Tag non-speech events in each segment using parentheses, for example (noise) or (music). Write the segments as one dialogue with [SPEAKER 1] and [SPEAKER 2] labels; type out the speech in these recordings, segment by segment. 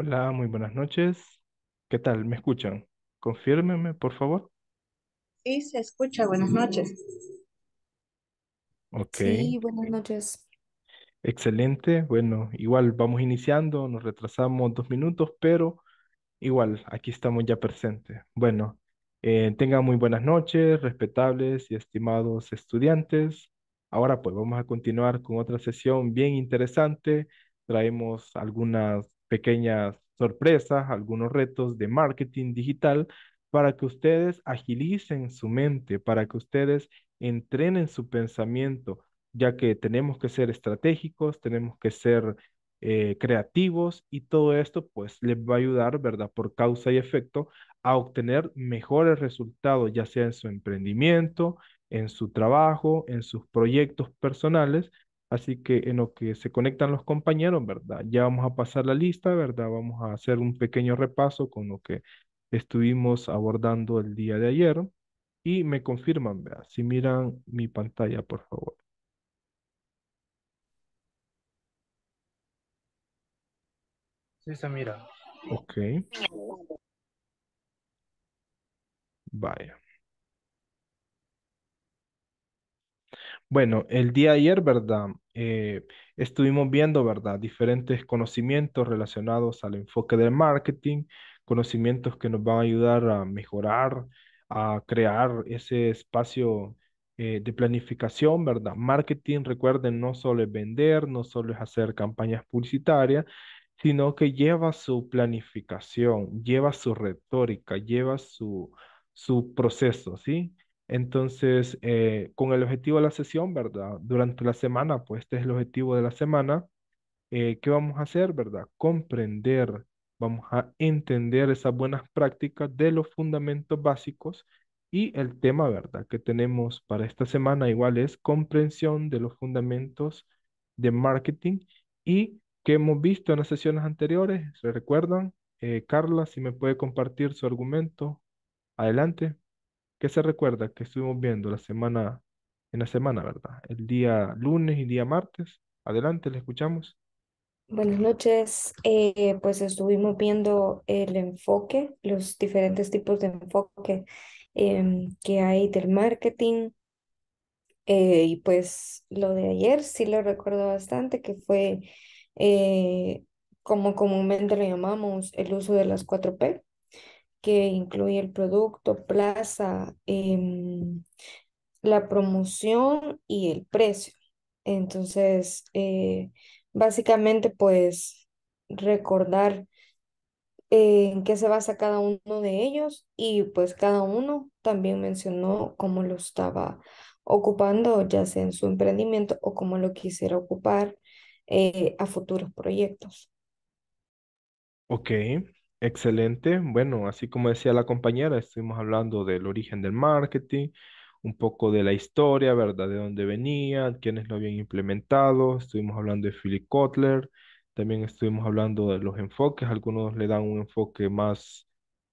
[SPEAKER 1] Hola, muy buenas noches. ¿Qué tal? ¿Me escuchan? Confírmenme, por favor.
[SPEAKER 2] Sí, se escucha. Buenas
[SPEAKER 3] noches.
[SPEAKER 1] Ok, Sí,
[SPEAKER 3] buenas noches.
[SPEAKER 1] excelente. Bueno, igual vamos iniciando, nos retrasamos dos minutos, pero igual aquí estamos ya presentes. Bueno, eh, tengan muy buenas noches, respetables y estimados estudiantes. Ahora pues vamos a continuar con otra sesión bien interesante. Traemos algunas pequeñas sorpresas, algunos retos de marketing digital para que ustedes agilicen su mente, para que ustedes entrenen su pensamiento, ya que tenemos que ser estratégicos, tenemos que ser eh, creativos y todo esto pues les va a ayudar, ¿verdad? Por causa y efecto a obtener mejores resultados, ya sea en su emprendimiento, en su trabajo, en sus proyectos personales Así que en lo que se conectan los compañeros, ¿verdad? Ya vamos a pasar la lista, ¿verdad? Vamos a hacer un pequeño repaso con lo que estuvimos abordando el día de ayer y me confirman, ¿verdad? Si miran mi pantalla, por favor. Sí, se mira. Ok. Vaya. Bueno, el día de ayer, ¿verdad? Eh, estuvimos viendo, ¿verdad? Diferentes conocimientos relacionados al enfoque del marketing, conocimientos que nos van a ayudar a mejorar, a crear ese espacio eh, de planificación, ¿verdad? Marketing, recuerden, no solo es vender, no solo es hacer campañas publicitarias, sino que lleva su planificación, lleva su retórica, lleva su proceso, ¿sí? Entonces, eh, con el objetivo de la sesión, ¿verdad? Durante la semana, pues este es el objetivo de la semana. Eh, ¿Qué vamos a hacer, verdad? Comprender, vamos a entender esas buenas prácticas de los fundamentos básicos y el tema, ¿verdad? Que tenemos para esta semana igual es comprensión de los fundamentos de marketing y que hemos visto en las sesiones anteriores. ¿Se recuerdan? Eh, Carla, si me puede compartir su argumento. Adelante. ¿Qué se recuerda que estuvimos viendo la semana, en la semana, verdad? El día lunes y día martes. Adelante, le escuchamos.
[SPEAKER 3] Buenas noches. Eh, pues estuvimos viendo el enfoque, los diferentes tipos de enfoque em, que hay del marketing. Eh, y pues lo de ayer sí lo recuerdo bastante, que fue eh, como comúnmente lo llamamos el uso de las cuatro p que incluye el producto, plaza, em, la promoción y el precio. Entonces, eh, básicamente, pues recordar eh, en qué se basa cada uno de ellos y pues cada uno también mencionó cómo lo estaba ocupando, ya sea en su emprendimiento o cómo lo quisiera ocupar eh, a futuros proyectos.
[SPEAKER 1] Ok, Excelente. Bueno, así como decía la compañera, estuvimos hablando del origen del marketing, un poco de la historia, ¿verdad? De dónde venía, quiénes lo habían implementado. Estuvimos hablando de Philip Kotler. También estuvimos hablando de los enfoques. Algunos le dan un enfoque más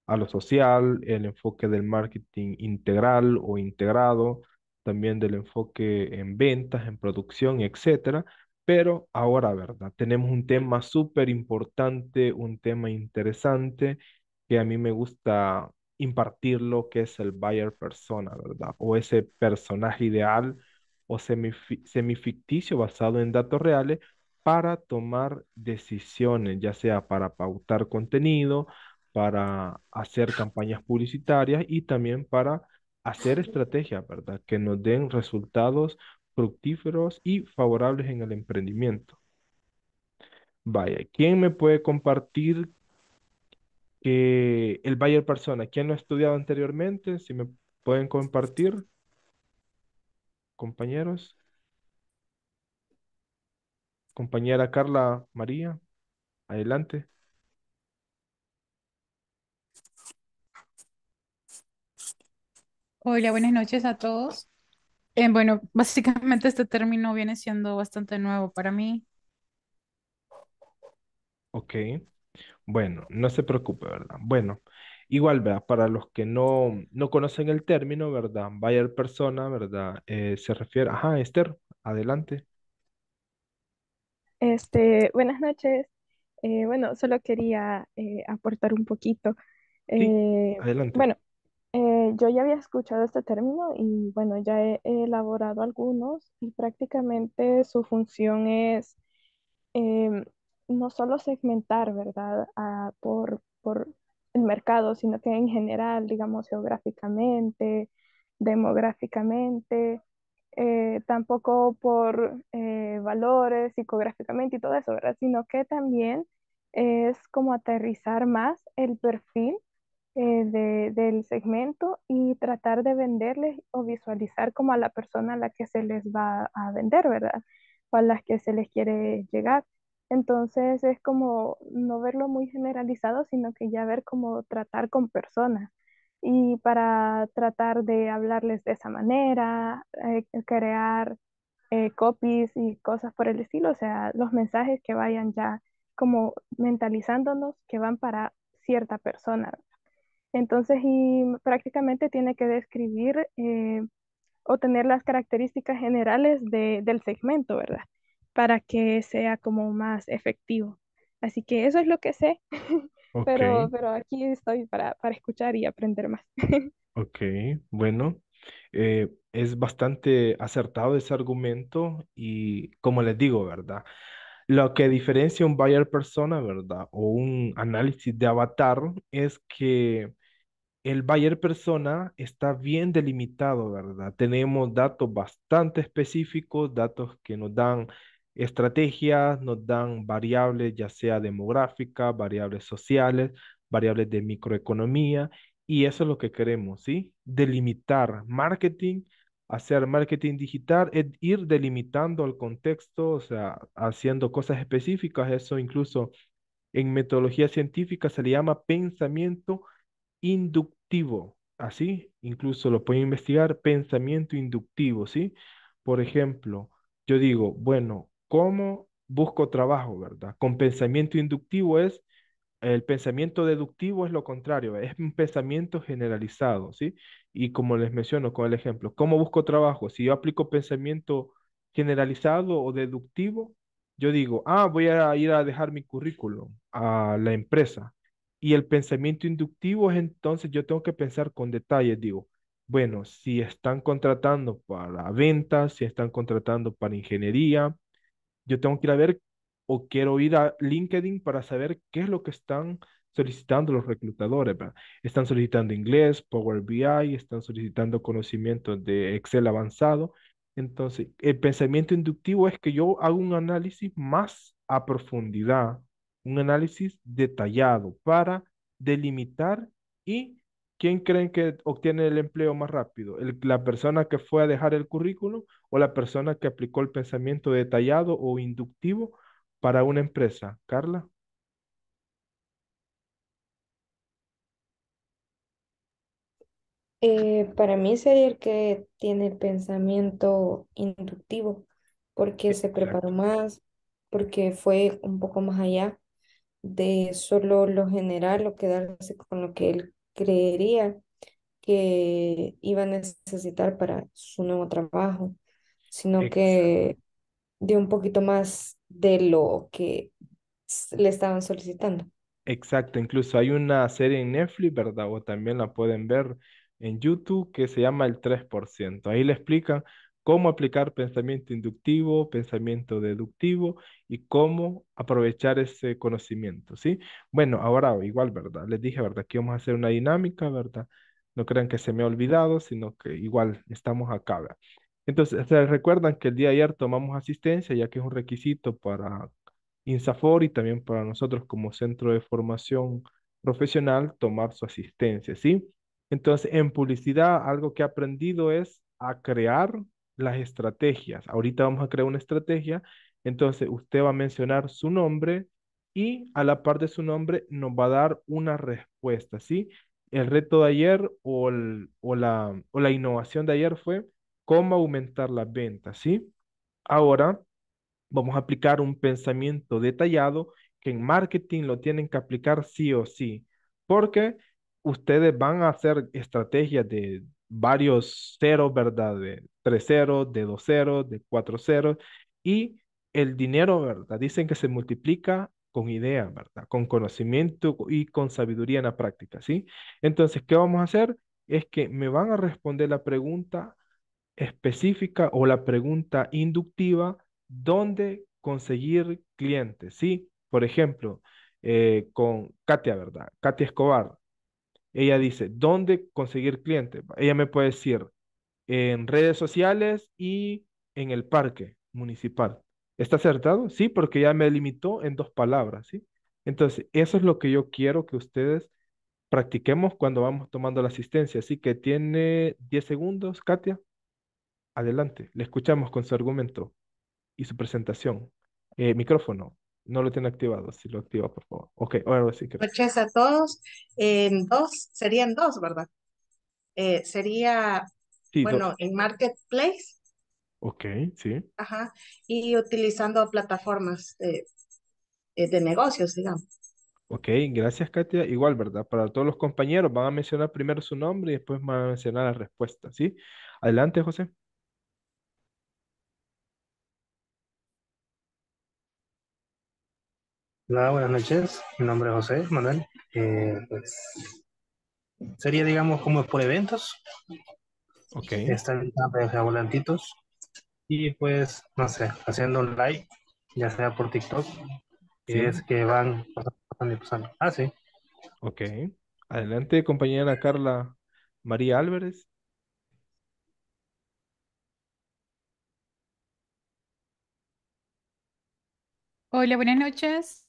[SPEAKER 1] a lo social, el enfoque del marketing integral o integrado, también del enfoque en ventas, en producción, etcétera. Pero ahora, ¿verdad? Tenemos un tema súper importante, un tema interesante que a mí me gusta impartir lo que es el buyer persona, ¿verdad? O ese personaje ideal o semi semificticio basado en datos reales para tomar decisiones, ya sea para pautar contenido, para hacer campañas publicitarias y también para hacer estrategias, ¿verdad? Que nos den resultados fructíferos y favorables en el emprendimiento. Vaya, ¿quién me puede compartir que el Bayer Persona? ¿Quién lo ha estudiado anteriormente? Si me pueden compartir, compañeros. Compañera Carla María, adelante.
[SPEAKER 4] Hola, buenas noches a todos. Eh, bueno, básicamente este término viene siendo bastante nuevo para mí.
[SPEAKER 1] Ok. Bueno, no se preocupe, ¿verdad? Bueno, igual, ¿verdad? Para los que no, no conocen el término, ¿verdad? Bayer persona, ¿verdad? Eh, se refiere. Ajá, Esther, adelante.
[SPEAKER 5] Este, buenas noches. Eh, bueno, solo quería aportar un poquito. adelante. Bueno, eh, yo ya había escuchado este término y bueno, ya he, elaborado algunos y prácticamente su función es em, no solo segmentar, ¿verdad? Ah, por, el mercado, sino que en general, digamos, geográficamente, demográficamente, eh, tampoco por eh, valores psicográficamente y todo eso, ¿verdad? Sino que también es como aterrizar más el perfil eh, de, del segmento y tratar de venderles o visualizar como a la persona a la que se les va a vender, ¿verdad? O a las que se les quiere llegar. Entonces es como no verlo muy generalizado, sino que ya ver cómo tratar con personas y para tratar de hablarles de esa manera, eh, crear eh, copies y cosas por el estilo, o sea, los mensajes que vayan ya como mentalizándonos que van para cierta persona. Entonces, y prácticamente tiene que describir eh, o tener las características generales de, del segmento, ¿verdad? Para que sea como más efectivo. Así que eso es lo que sé,
[SPEAKER 1] (laughs) pero,
[SPEAKER 5] pero aquí estoy para, para escuchar y aprender más. (laughs)
[SPEAKER 1] ok, bueno, eh, es bastante acertado ese argumento y como les digo, ¿verdad? Lo que diferencia un buyer persona, ¿verdad? O un análisis de avatar es que el buyer persona está bien delimitado, ¿verdad? Tenemos datos bastante específicos, datos que nos dan estrategias, nos dan variables, ya sea demográficas, variables sociales, variables de microeconomía, y eso es lo que queremos, ¿sí? Delimitar marketing, hacer marketing digital, es ir delimitando el contexto, o sea, haciendo cosas específicas, eso incluso en metodología científica se le llama pensamiento inductivo, así, incluso lo pueden investigar, pensamiento inductivo, ¿sí? Por ejemplo, yo digo, bueno, ¿cómo busco trabajo, verdad? Con pensamiento inductivo es, el pensamiento deductivo es lo contrario, es un pensamiento generalizado, ¿sí? Y como les menciono con el ejemplo, ¿cómo busco trabajo? Si yo aplico pensamiento generalizado o deductivo, yo digo, ah, voy a ir a dejar mi currículum a la empresa. Y el pensamiento inductivo es entonces yo tengo que pensar con detalles, digo, bueno, si están contratando para ventas, si están contratando para ingeniería, yo tengo que ir a ver o quiero ir a LinkedIn para saber qué es lo que están solicitando los reclutadores. Están solicitando inglés, Power BI, están solicitando conocimientos de Excel avanzado. Entonces, el pensamiento inductivo es que yo hago un análisis más a profundidad un análisis detallado para delimitar y quién creen que obtiene el empleo más rápido, la persona que fue a dejar el currículum o la persona que aplicó el pensamiento detallado o inductivo para una empresa. Carla.
[SPEAKER 3] Eh, para mí sería el que tiene el pensamiento inductivo, porque se preparó más, porque fue un poco más allá de solo lo general o quedarse con lo que él creería que iba a necesitar para su nuevo trabajo, sino que de un poquito más de lo que le estaban solicitando.
[SPEAKER 1] Exacto, incluso hay una serie en Netflix, ¿verdad? O también la pueden ver en YouTube que se llama El 3%. Ahí le explican cómo aplicar pensamiento inductivo, pensamiento deductivo y cómo aprovechar ese conocimiento, ¿sí? Bueno, ahora igual, ¿verdad? Les dije, ¿verdad? Que vamos a hacer una dinámica, ¿verdad? No crean que se me ha olvidado, sino que igual estamos acá, ¿verdad? Entonces, recuerdan que el día de ayer tomamos asistencia, ya que es un requisito para INSAFOR y también para nosotros como centro de formación profesional tomar su asistencia, ¿sí? Entonces, en publicidad, algo que he aprendido es a crear las estrategias. Ahorita vamos a crear una estrategia, entonces usted va a mencionar su nombre y a la par de su nombre nos va a dar una respuesta, ¿sí? El reto de ayer o, la, o la innovación de ayer fue cómo aumentar las ventas, ¿sí? Ahora vamos a aplicar un pensamiento detallado que en marketing lo tienen que aplicar sí o sí, porque ustedes van a hacer estrategias de, varios ceros, ¿verdad? De tres ceros, de dos ceros, de cuatro ceros. Y el dinero, ¿verdad? Dicen que se multiplica con idea, ¿verdad? Con conocimiento y con sabiduría en la práctica, ¿sí? Entonces, ¿qué vamos a hacer? Es que me van a responder la pregunta específica o la pregunta inductiva, ¿dónde conseguir clientes? ¿Sí? Por ejemplo, eh, con Katia, ¿verdad? Katia Escobar, ella dice, ¿dónde conseguir clientes? Ella me puede decir, en redes sociales y en el parque municipal. ¿Está acertado? Sí, porque ya me limitó en dos palabras, ¿sí? Entonces, eso es lo que yo quiero que ustedes practiquemos cuando vamos tomando la asistencia. Así que tiene 10 segundos, Katia. Adelante, le escuchamos con su argumento y su presentación. Eh, micrófono. No lo tiene activado, si lo activa, por favor. Ok, ahora sí que.
[SPEAKER 4] Noches pues a todos. en dos, serían dos, ¿verdad? Eh, sería, bueno, en Marketplace.
[SPEAKER 1] Ok, sí.
[SPEAKER 4] Ajá. Y utilizando plataformas eh,
[SPEAKER 2] de negocios, digamos.
[SPEAKER 1] Ok, gracias Katia. Igual, ¿verdad? Para todos los compañeros van a mencionar primero su nombre y después van a mencionar la respuesta, ¿sí? Adelante, José.
[SPEAKER 2] Hola, buenas noches. Mi nombre es José Manuel. Eh, pues,
[SPEAKER 6] sería, digamos, como por eventos.
[SPEAKER 1] Ok. Estar de volantitos. Y pues, no sé, haciendo un like, ya sea por TikTok, es que van pasando y pasando. Ah, sí. Ok. Adelante, compañera Carla María Álvarez.
[SPEAKER 5] Hola,
[SPEAKER 4] buenas noches.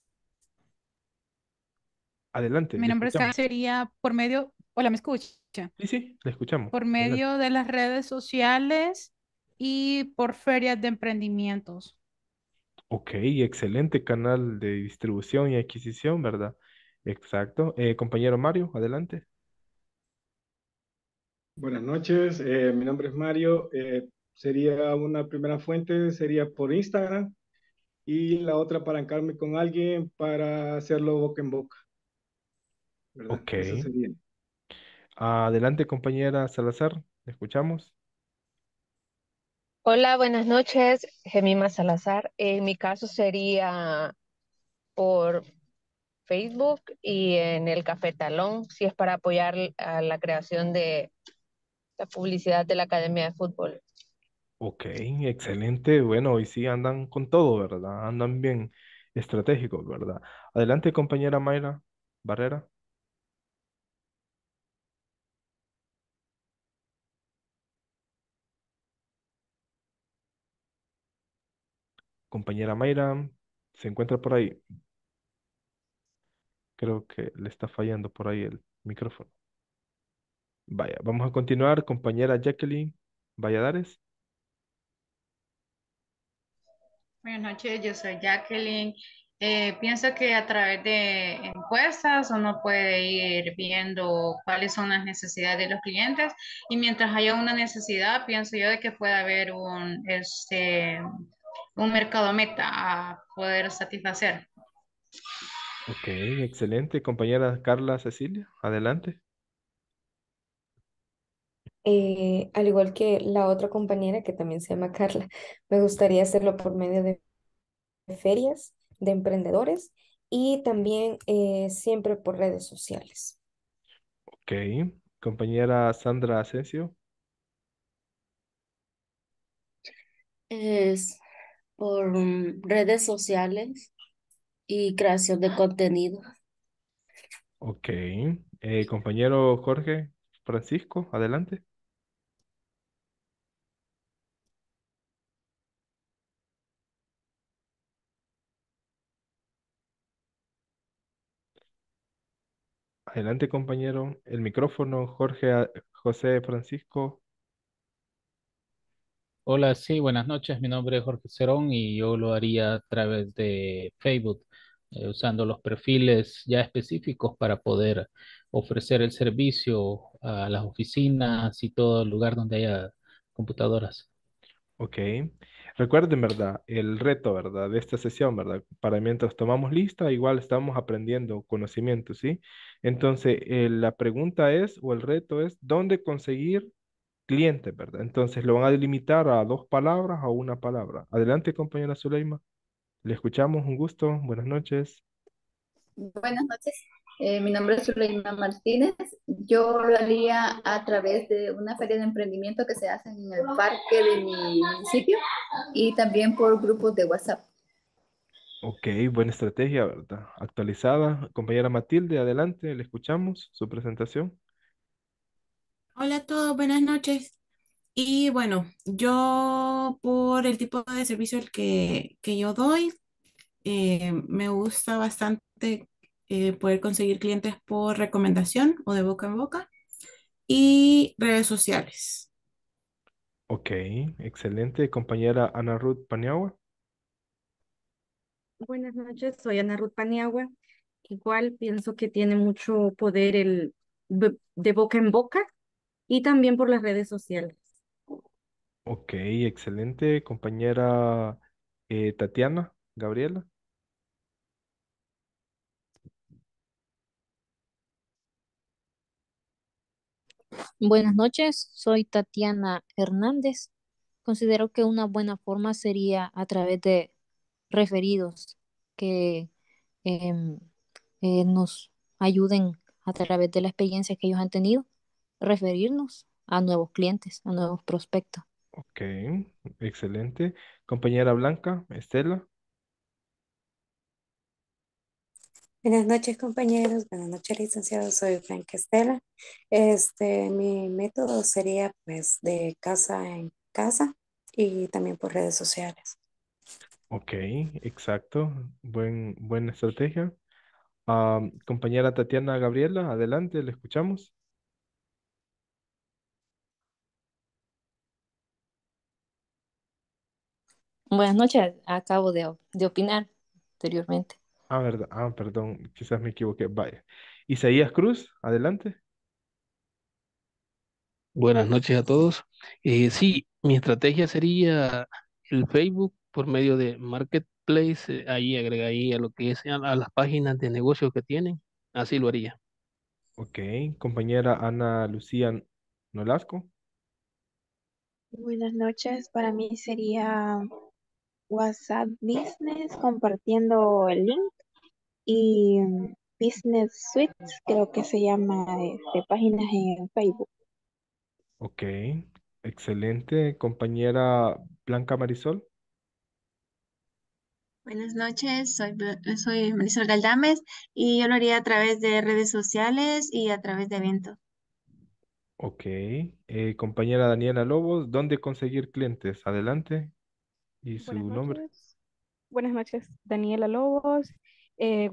[SPEAKER 1] Adelante. Mi nombre es
[SPEAKER 4] sería por medio, hola, ¿me escucha?
[SPEAKER 1] Sí, sí, la escuchamos. Por medio
[SPEAKER 4] de las redes sociales y por ferias de emprendimientos.
[SPEAKER 1] Ok, excelente canal de distribución y adquisición, ¿verdad? Exacto. Eh, compañero Mario, adelante. Buenas noches, eh, mi nombre es Mario. Eh, sería una primera fuente, sería por Instagram y la otra para encargarme con alguien para hacerlo boca en boca. Ok. Adelante, compañera Salazar, ¿le escuchamos?
[SPEAKER 6] Hola, buenas noches, Gemima Salazar. En mi caso sería por Facebook y en el Talón, si es para apoyar a la creación de la publicidad de la Academia de Fútbol.
[SPEAKER 1] Ok, excelente. Bueno, y sí andan con todo, ¿verdad? Andan bien estratégicos, ¿verdad? Adelante, compañera Mayra Barrera. compañera Mayra se encuentra por ahí. Creo que le está fallando por ahí el micrófono. Vaya, vamos a continuar, compañera Jacqueline Valladares.
[SPEAKER 7] Buenas noches, yo soy Jacqueline. Eh, pienso que a través de encuestas uno puede ir viendo cuáles son las necesidades de los clientes y mientras haya una necesidad, pienso yo de que puede haber un, este, un mercado meta a poder satisfacer.
[SPEAKER 1] Ok, excelente. Compañera Carla Cecilia, adelante.
[SPEAKER 3] Eh, al igual que la otra compañera que también se llama Carla, me gustaría hacerlo por medio de ferias de emprendedores y también eh, siempre por redes sociales.
[SPEAKER 1] Ok, compañera Sandra Asensio.
[SPEAKER 8] Es por mm, redes sociales y creación de contenido.
[SPEAKER 1] Ok. Eh, compañero Jorge Francisco, adelante. Adelante, compañero. El micrófono, Jorge José Francisco,
[SPEAKER 6] Hola, sí, buenas noches. Mi nombre es Jorge Cerón y yo lo haría a través de Facebook, eh, usando los perfiles ya específicos para poder ofrecer el servicio a las oficinas y todo el lugar donde haya computadoras.
[SPEAKER 1] Ok. Recuerden, ¿verdad? El reto, ¿verdad? De esta sesión, ¿verdad? Para mientras tomamos lista, igual estamos aprendiendo conocimiento, ¿sí? Entonces, eh, la pregunta es, o el reto es, ¿dónde conseguir cliente, ¿verdad? Entonces lo van a delimitar a dos palabras o una palabra. Adelante, compañera Zuleima. Le escuchamos, un gusto, buenas noches.
[SPEAKER 9] Buenas noches, eh, mi nombre es Zuleima Martínez. Yo lo haría a través de una feria de emprendimiento que se hace en el parque de mi municipio y también por grupos de WhatsApp.
[SPEAKER 1] Ok, buena estrategia, ¿verdad? Actualizada. Compañera Matilde, adelante, le escuchamos su presentación.
[SPEAKER 4] Hola a todos, buenas noches. Y bueno, yo por el tipo de servicio que, que yo doy, eh, me gusta bastante eh, poder conseguir clientes por recomendación o de boca en boca y redes sociales.
[SPEAKER 1] Ok, excelente. Compañera Ana Ruth Paniagua.
[SPEAKER 4] Buenas
[SPEAKER 10] noches, soy Ana Ruth Paniagua. Igual pienso que tiene mucho poder el de boca en boca y también por las redes sociales.
[SPEAKER 1] Ok, excelente, compañera eh, Tatiana, Gabriela.
[SPEAKER 7] Buenas noches, soy Tatiana Hernández. Considero que una buena forma sería a través de referidos que em, eh, nos ayuden a través de la experiencia que ellos han tenido referirnos a nuevos clientes, a nuevos prospectos.
[SPEAKER 1] Ok, excelente. Compañera Blanca, Estela.
[SPEAKER 11] Buenas noches, compañeros. Buenas noches, licenciado. Soy Frank Estela. Este, mi método sería pues de casa en casa y también por redes sociales.
[SPEAKER 1] Ok, exacto. Buen, buena estrategia. Ah, compañera Tatiana Gabriela, adelante, le escuchamos.
[SPEAKER 7] Buenas noches, acabo de, opinar anteriormente.
[SPEAKER 1] Ah, verdad. Ah, perdón, quizás me equivoqué. Vaya. Isaías Cruz, adelante. Buenas noches a todos. Eh, sí, mi estrategia
[SPEAKER 6] sería el Facebook por medio de Marketplace. Eh, ahí agregaría
[SPEAKER 1] lo que es a, las páginas de negocio que tienen. Así lo haría. Ok, compañera Ana Lucía Nolasco.
[SPEAKER 2] Buenas noches. Para mí sería WhatsApp Business compartiendo el link y Business Suite, creo que se llama, de este, páginas en Facebook.
[SPEAKER 1] Ok, excelente, compañera Blanca Marisol.
[SPEAKER 6] Buenas noches, soy, soy Marisol Galdames y yo lo haría a través de redes sociales y a través de eventos.
[SPEAKER 1] Ok, eh, compañera Daniela Lobos, ¿dónde conseguir clientes? Adelante. ¿Y su nombre?
[SPEAKER 12] Buenas noches, Daniela Lobos. Eh,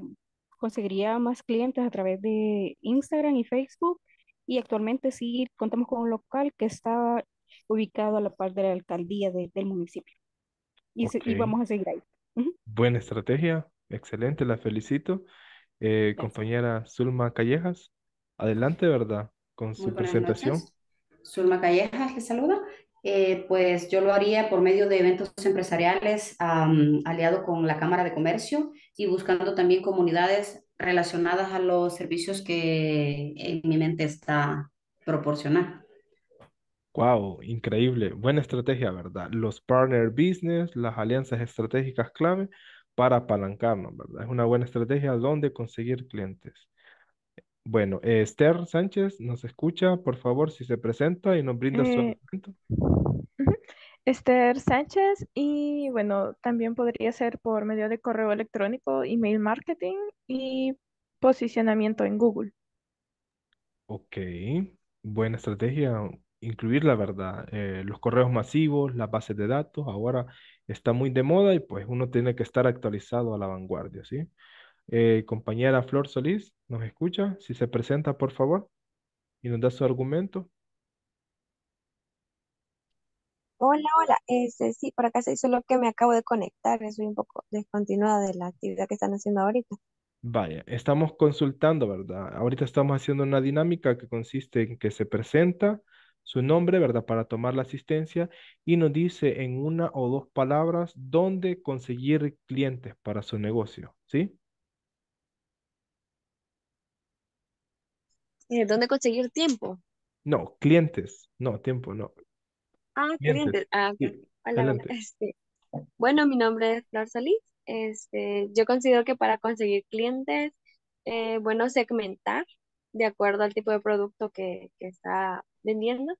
[SPEAKER 12] conseguiría más clientes a través de Instagram y Facebook y actualmente sí contamos con un local que está ubicado a la par de la alcaldía del municipio
[SPEAKER 1] y, vamos a seguir ahí. Buena estrategia, excelente, la felicito. Eh, compañera Zulma Callejas, adelante, ¿verdad? Con su presentación.
[SPEAKER 8] Zulma Callejas le saluda. Eh, pues
[SPEAKER 10] yo lo haría por medio de eventos empresariales aliado con la Cámara de Comercio
[SPEAKER 7] y buscando también comunidades relacionadas a los servicios que en mi mente está proporcionar.
[SPEAKER 1] Wow, increíble. Buena estrategia, ¿verdad? Los partner business, las alianzas estratégicas clave para apalancarnos, ¿verdad? Es una buena estrategia donde conseguir clientes. Bueno, Esther Sánchez nos escucha, por favor, si se presenta y nos brinda su eh,
[SPEAKER 9] argumento.
[SPEAKER 5] Esther Sánchez y bueno, también podría ser por medio de correo electrónico, email marketing y posicionamiento en Google.
[SPEAKER 1] Ok, buena estrategia, incluir la verdad, eh, los correos masivos, las bases de datos, ahora está muy de moda y pues uno tiene que estar actualizado a la vanguardia, ¿sí? Eh, compañera Flor Solís, ¿nos escucha? Si se presenta, por favor, y nos da su argumento.
[SPEAKER 2] Hola, hola. Este, sí, por acá soy solo que me acabo de conectar. Soy un poco descontinuada de la actividad que están haciendo ahorita.
[SPEAKER 1] Vaya, estamos consultando, ¿verdad? Ahorita estamos haciendo una dinámica que consiste en que se presenta su nombre, ¿verdad? Para tomar la asistencia y nos dice en una o dos palabras dónde conseguir clientes para su negocio, ¿sí?
[SPEAKER 2] Eh, ¿Dónde conseguir tiempo?
[SPEAKER 1] No, clientes. No, tiempo, no.
[SPEAKER 2] Ah, clientes. Ah, este, bueno, mi nombre es Flor Solís. Este, yo considero que para conseguir clientes, eh, bueno, segmentar de acuerdo al tipo de producto que, está vendiendo.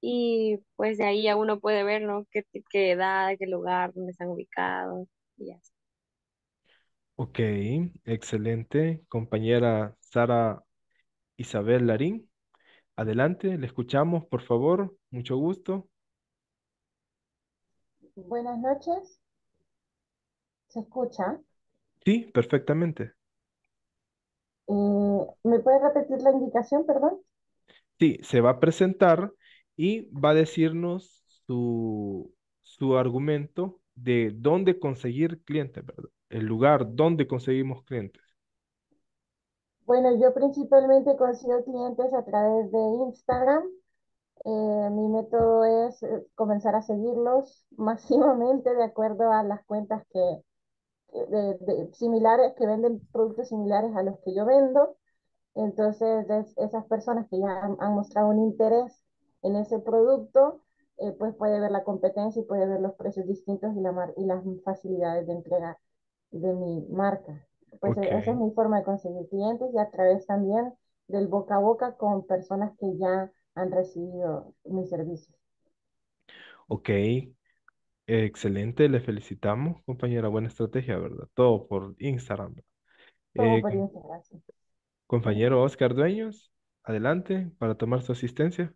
[SPEAKER 2] Y pues de ahí a uno puede ver, ¿no? Qué, qué edad, qué lugar, dónde están ubicados y
[SPEAKER 1] Ok, excelente. Compañera Sara Isabel Larín. Adelante, le escuchamos, por favor. Mucho gusto.
[SPEAKER 11] Buenas noches. ¿Se escucha?
[SPEAKER 1] Sí, perfectamente.
[SPEAKER 11] Eh, ¿Me puede repetir la indicación, perdón?
[SPEAKER 1] Sí, se va a presentar y va a decirnos su, su argumento de dónde conseguir clientes, El lugar donde conseguimos clientes.
[SPEAKER 11] Bueno, yo principalmente consigo clientes a través de Instagram. Eh, mi método es eh, comenzar a
[SPEAKER 7] seguirlos (laughs) masivamente de acuerdo a las cuentas que, similares que venden productos similares a los que yo vendo. Entonces, esas personas
[SPEAKER 8] que ya han, mostrado un interés en ese producto, eh, pues puede ver la competencia y puede ver los precios distintos y, la y las facilidades de entrega de mi marca pues esa es mi forma de conseguir clientes y a través también del boca a boca con personas que ya han recibido mis servicios.
[SPEAKER 1] Ok, excelente, le felicitamos, compañera, buena estrategia, ¿verdad? Todo por Instagram. Todo eh, por Instagram, Compañero Oscar Dueños, adelante para tomar su asistencia.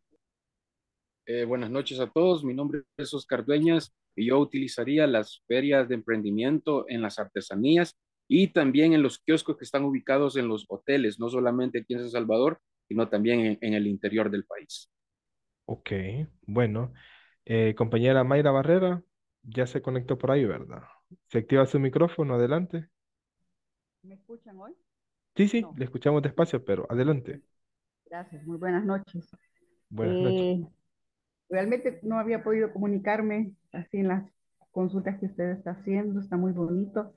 [SPEAKER 6] Eh, buenas noches a todos, mi nombre es Oscar Dueñas y yo utilizaría las ferias de emprendimiento en las artesanías y también en los kioscos que están ubicados en los hoteles, no solamente aquí en San Salvador, sino también en, el interior del país.
[SPEAKER 1] Ok, bueno. Eh, compañera Mayra Barrera, ya se conectó por ahí, ¿verdad? Se activa su micrófono, adelante.
[SPEAKER 8] ¿Me escuchan hoy?
[SPEAKER 1] Sí, sí, le escuchamos despacio, pero adelante.
[SPEAKER 8] Gracias, muy buenas noches. Buenas noches. Eh, realmente no había podido comunicarme así en las consultas que usted está haciendo, está muy bonito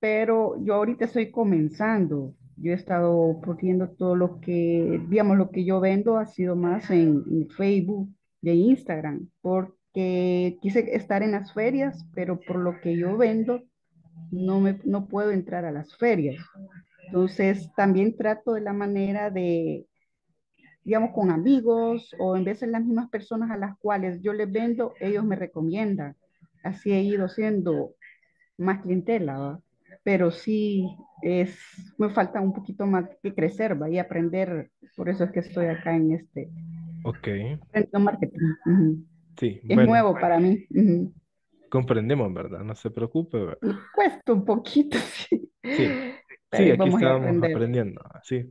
[SPEAKER 8] pero yo ahorita estoy comenzando. Yo he estado poniendo todo lo que, digamos, lo que yo vendo ha sido más en, Facebook y en Instagram, porque quise estar en las ferias, pero por lo que yo vendo, no, me, no puedo entrar a las ferias. Entonces, también trato de la manera de, digamos, con amigos o en vez de las mismas personas a las cuales yo les vendo, ellos me recomiendan. Así he ido siendo más clientela. ¿verdad? pero sí es, me falta un poquito más que crecer, va, y aprender, por eso es que estoy acá en este. Ok. marketing.
[SPEAKER 1] Sí. Es nuevo pues, para mí. Comprendemos, ¿verdad? No se preocupe.
[SPEAKER 8] cuesta un poquito, (laughs) sí.
[SPEAKER 9] Sí,
[SPEAKER 1] aquí estábamos aprendiendo, sí.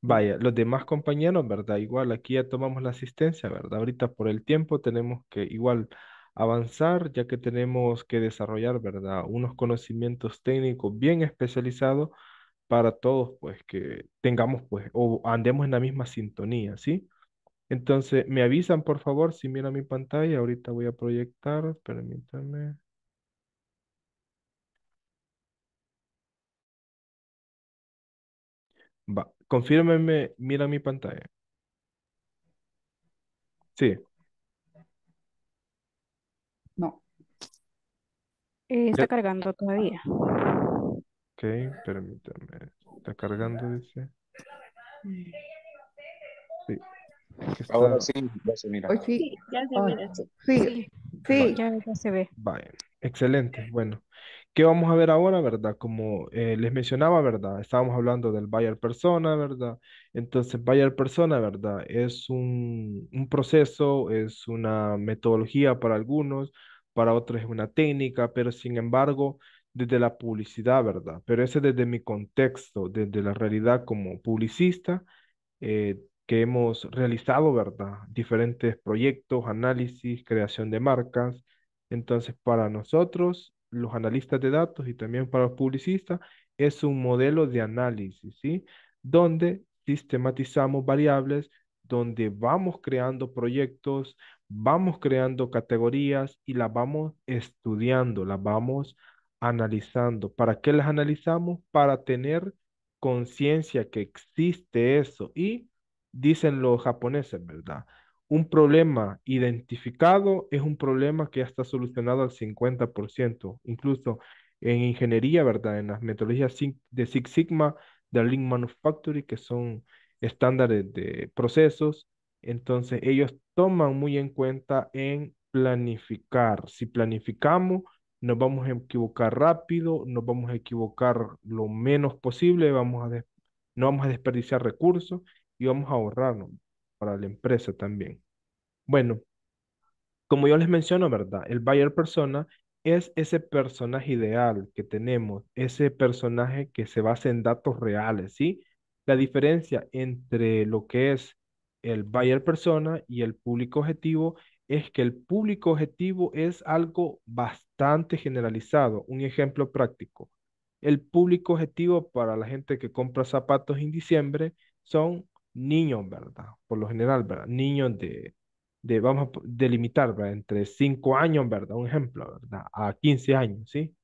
[SPEAKER 1] Vaya, los demás compañeros, ¿verdad? Igual, aquí ya tomamos la asistencia, ¿verdad? Ahorita por el tiempo tenemos que igual avanzar, ya que tenemos que desarrollar, ¿verdad? Unos conocimientos técnicos bien especializados para todos, pues, que tengamos, pues, o andemos en la misma sintonía, ¿sí? Entonces, me avisan, por favor, si mira mi pantalla, ahorita voy a proyectar, permítanme. Va, confírmenme, mira mi pantalla. Sí.
[SPEAKER 12] Eh, está cargando todavía.
[SPEAKER 1] Ok, permítame. Está cargando, dice. Sí. Ahora sí, ya se mira. sí,
[SPEAKER 9] ya se
[SPEAKER 7] sí, Ya, se ve.
[SPEAKER 1] Vale, excelente. Bueno, ¿qué vamos a ver ahora, verdad? Como eh, les mencionaba, ¿verdad? Estábamos hablando del buyer persona, ¿verdad? Entonces, buyer persona, ¿verdad? Es un, un proceso, es una metodología para algunos, para otros es una técnica, pero sin embargo, desde la publicidad, ¿verdad? Pero ese desde mi contexto, desde la realidad como publicista, eh, que hemos realizado, ¿verdad? Diferentes proyectos, análisis, creación de marcas. Entonces, para nosotros, los analistas de datos y también para los publicistas, es un modelo de análisis, ¿sí? Donde sistematizamos variables, donde vamos creando proyectos, vamos creando categorías y las vamos estudiando, las vamos analizando. ¿Para qué las analizamos? Para tener conciencia que existe eso. Y dicen los japoneses, ¿verdad? Un problema identificado es un problema que ya está solucionado al 50%. Incluso en ingeniería, ¿verdad? En las metodologías de Six Sigma, de Link Manufacturing, que son estándares de procesos, entonces ellos toman muy en cuenta en planificar. Si planificamos, nos vamos a equivocar rápido, nos vamos a equivocar lo menos posible, vamos a no vamos a desperdiciar recursos y vamos a ahorrarnos para la empresa también. Bueno, como yo les menciono, ¿verdad? El buyer persona es ese personaje ideal que tenemos, ese personaje que se basa en datos reales, ¿sí? La diferencia entre lo que es el buyer persona y el público objetivo es que el público objetivo es algo bastante generalizado. Un ejemplo práctico. El público objetivo para la gente que compra zapatos en diciembre son niños, ¿verdad? Por lo general, ¿verdad? Niños de, de vamos a delimitar, ¿verdad? Entre cinco años, ¿verdad? Un ejemplo, ¿verdad? A 15 años, ¿sí?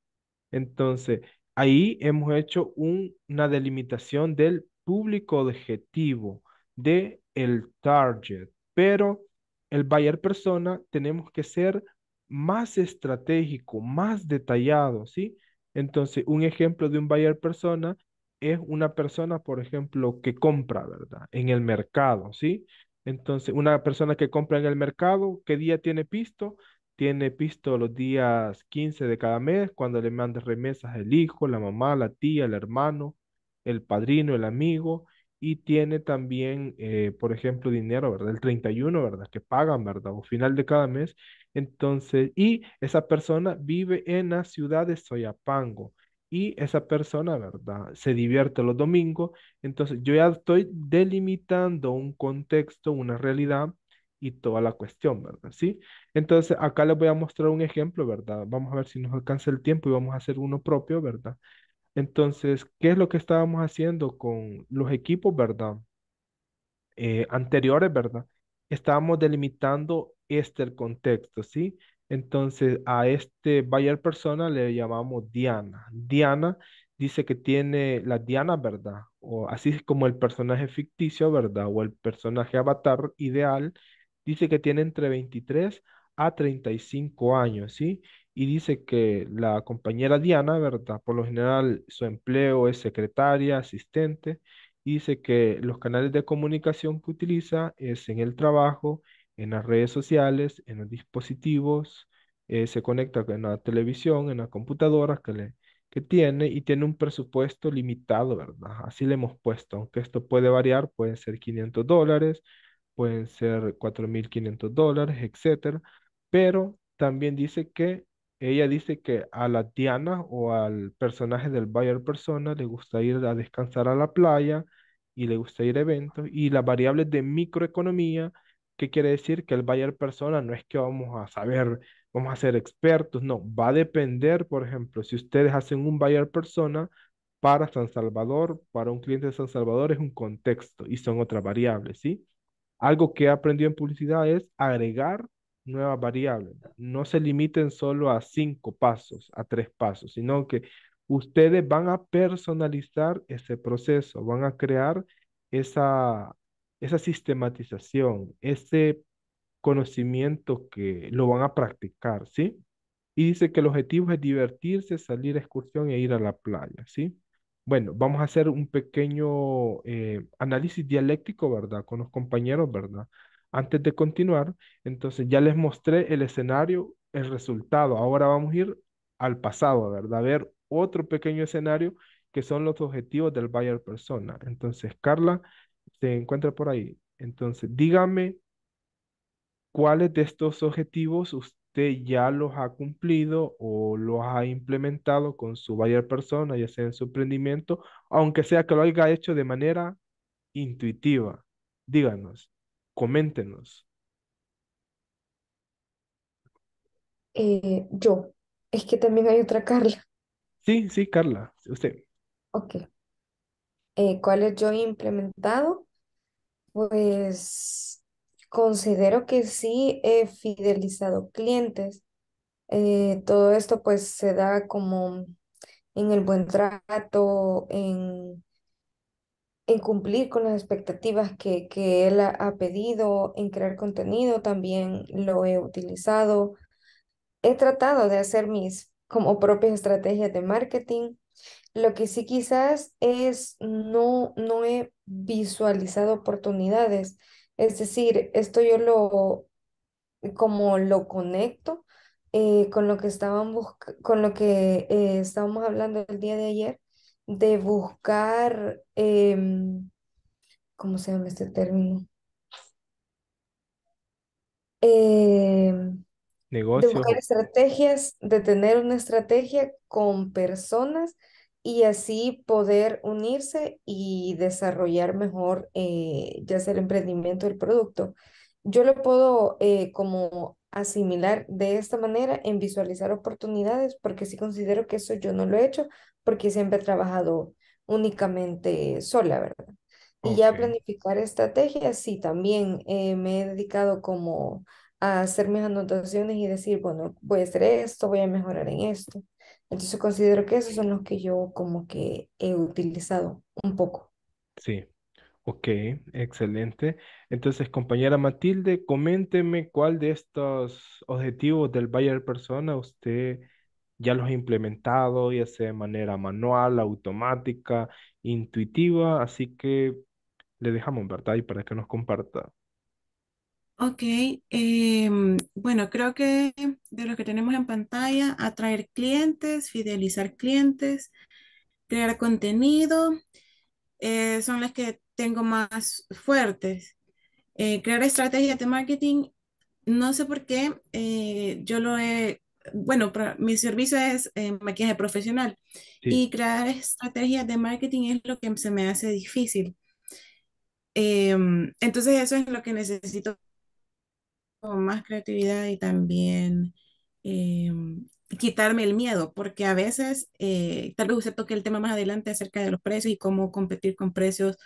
[SPEAKER 1] Entonces, ahí hemos hecho una delimitación del público objetivo de el target, pero el buyer persona tenemos que ser más estratégico, más detallado, ¿sí? Entonces, un ejemplo de un buyer persona es una persona, por ejemplo, que compra, ¿verdad? En el mercado, ¿sí? Entonces, una persona que compra en el mercado, ¿qué día tiene pisto? Tiene pisto los días 15 de cada mes, cuando le mandas remesas el hijo, la mamá, la tía, el hermano, el padrino, el amigo, y tiene también, eh, por ejemplo, dinero, ¿verdad? El 31, ¿verdad? Que pagan, ¿verdad? O final de cada mes. Entonces, y esa persona vive en la ciudad de Soyapango. Y esa persona, ¿verdad? Se divierte los domingos. Entonces, yo ya estoy delimitando un contexto, una realidad y toda la cuestión, ¿verdad? ¿Sí? Entonces, acá les voy a mostrar un ejemplo, ¿verdad? Vamos a ver si nos alcanza el tiempo y vamos a hacer uno propio, ¿verdad? Entonces, ¿qué es lo que estábamos haciendo con los equipos, verdad? Eh, anteriores, ¿verdad? Estábamos delimitando este contexto, ¿sí? Entonces, a este buyer persona le llamamos Diana. Diana dice que tiene la Diana, ¿verdad? O así como el personaje ficticio, ¿verdad? O el personaje avatar ideal, dice que tiene entre 23 a 35 años, ¿sí? y dice que la compañera Diana, ¿verdad? Por lo general su empleo es secretaria, asistente, y dice que los canales de comunicación que utiliza es en el trabajo, en las redes sociales, en los dispositivos, eh, se conecta en la televisión, en la computadora que, que tiene y tiene un presupuesto limitado, ¿verdad? Así le hemos puesto, aunque esto puede variar, pueden ser 500 dólares, pueden ser 4.500 dólares, etcétera, pero también dice que ella dice que a la Diana o al personaje del buyer persona le gusta ir a descansar a la playa y le gusta ir a eventos y las variables de microeconomía, ¿qué quiere decir que el Bayer persona no es que vamos a saber, vamos a ser expertos, no, va a depender, por ejemplo, si ustedes hacen un buyer persona para San Salvador, para un cliente de San Salvador es un contexto y son otras variables, ¿sí? Algo que he aprendido en publicidad es agregar nuevas variables. No se limiten solo a cinco pasos, a tres pasos, sino que ustedes van a personalizar ese proceso, van a crear esa, esa sistematización, ese conocimiento que lo van a practicar, ¿sí? Y dice que el objetivo es divertirse, salir a excursión e ir a la playa, ¿sí? Bueno, vamos a hacer un pequeño eh, análisis dialéctico, ¿verdad? Con los compañeros, ¿verdad? Antes de continuar, entonces ya les mostré el escenario, el resultado. Ahora vamos a ir al pasado, ¿verdad? A ver otro pequeño escenario que son los objetivos del buyer persona. Entonces, Carla se encuentra por ahí. Entonces, dígame cuáles de estos objetivos usted ya los ha cumplido o los ha implementado con su buyer persona, ya sea en su emprendimiento, aunque sea que lo haya hecho de manera intuitiva. Díganos coméntenos.
[SPEAKER 3] Eh, yo, es que también hay otra Carla.
[SPEAKER 1] Sí, sí, Carla, usted.
[SPEAKER 3] Ok. Eh, ¿cuáles yo he implementado? Pues considero que sí he fidelizado clientes. Eh, todo esto pues se da como en el buen trato, en en cumplir con las expectativas que, que él ha, pedido, en crear contenido, también lo he utilizado. He tratado de hacer mis como propias estrategias de marketing. Lo que sí quizás es no, no he visualizado oportunidades. Es decir, esto yo lo como lo conecto eh, con lo que con lo que eh, estábamos hablando el día de ayer de buscar, em, ¿cómo se llama este término? Em, de buscar estrategias, de tener una estrategia con personas y así poder unirse y desarrollar mejor eh, ya sea el emprendimiento, el producto. Yo lo puedo eh, como asimilar de esta manera en visualizar oportunidades, porque sí considero que eso yo no lo he hecho, porque siempre he trabajado únicamente sola, ¿verdad? Y ya planificar estrategias, sí, también eh, me he dedicado como a hacer mis anotaciones y decir, bueno, voy a hacer esto, voy a mejorar en esto. Entonces considero que esos son los que yo como que he utilizado un poco.
[SPEAKER 1] Sí, Ok, excelente. Entonces, compañera Matilde, coménteme cuál de estos objetivos del Bayer Persona usted ya los ha implementado, ya sea de manera manual, automática, intuitiva, así que le dejamos, ¿verdad? Y para que nos comparta.
[SPEAKER 4] Ok, em, bueno, creo que de los que tenemos en pantalla, atraer clientes, fidelizar clientes, crear contenido, eh, son las que tengo más fuertes. Eh, crear estrategias de marketing, no sé por qué, eh, yo lo he, bueno, mi servicio es eh, maquillaje profesional y crear estrategias de marketing es lo que se me hace difícil. Em, entonces eso es lo que necesito, con más creatividad y también em, quitarme el miedo, porque a veces, tal vez usted toque el tema más adelante acerca de los precios y cómo competir con precios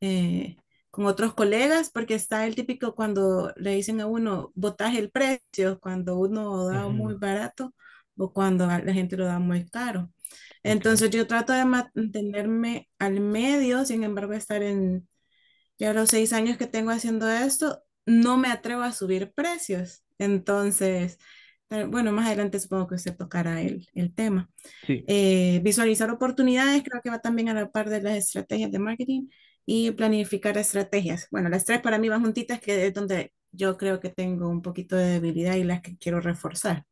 [SPEAKER 4] eh, con otros colegas, porque está el típico cuando le dicen a uno, botaje el precio, cuando uno da muy barato o cuando la gente lo da muy caro. Entonces yo trato de mantenerme al medio, sin embargo estar en, ya los seis años que tengo haciendo esto, no me atrevo a subir precios. Entonces, eh, bueno, más adelante supongo que usted tocará el, el tema. Eh, visualizar oportunidades creo que va también a la par de las estrategias de marketing y planificar estrategias. Bueno, las tres para mí van juntitas, que es donde yo creo que tengo un poquito de debilidad y las que quiero reforzar.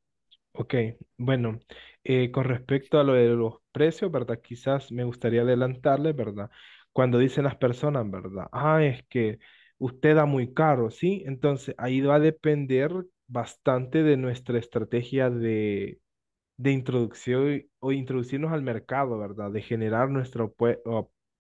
[SPEAKER 1] Ok, bueno, eh, con respecto a lo de los precios, ¿verdad? Quizás me gustaría adelantarle, ¿verdad? Cuando dicen las personas, ¿verdad? Ah, es que usted da muy caro, ¿sí? Entonces, ahí va a depender bastante de nuestra estrategia de, de introducción o introducirnos al mercado, ¿verdad? De generar nuestra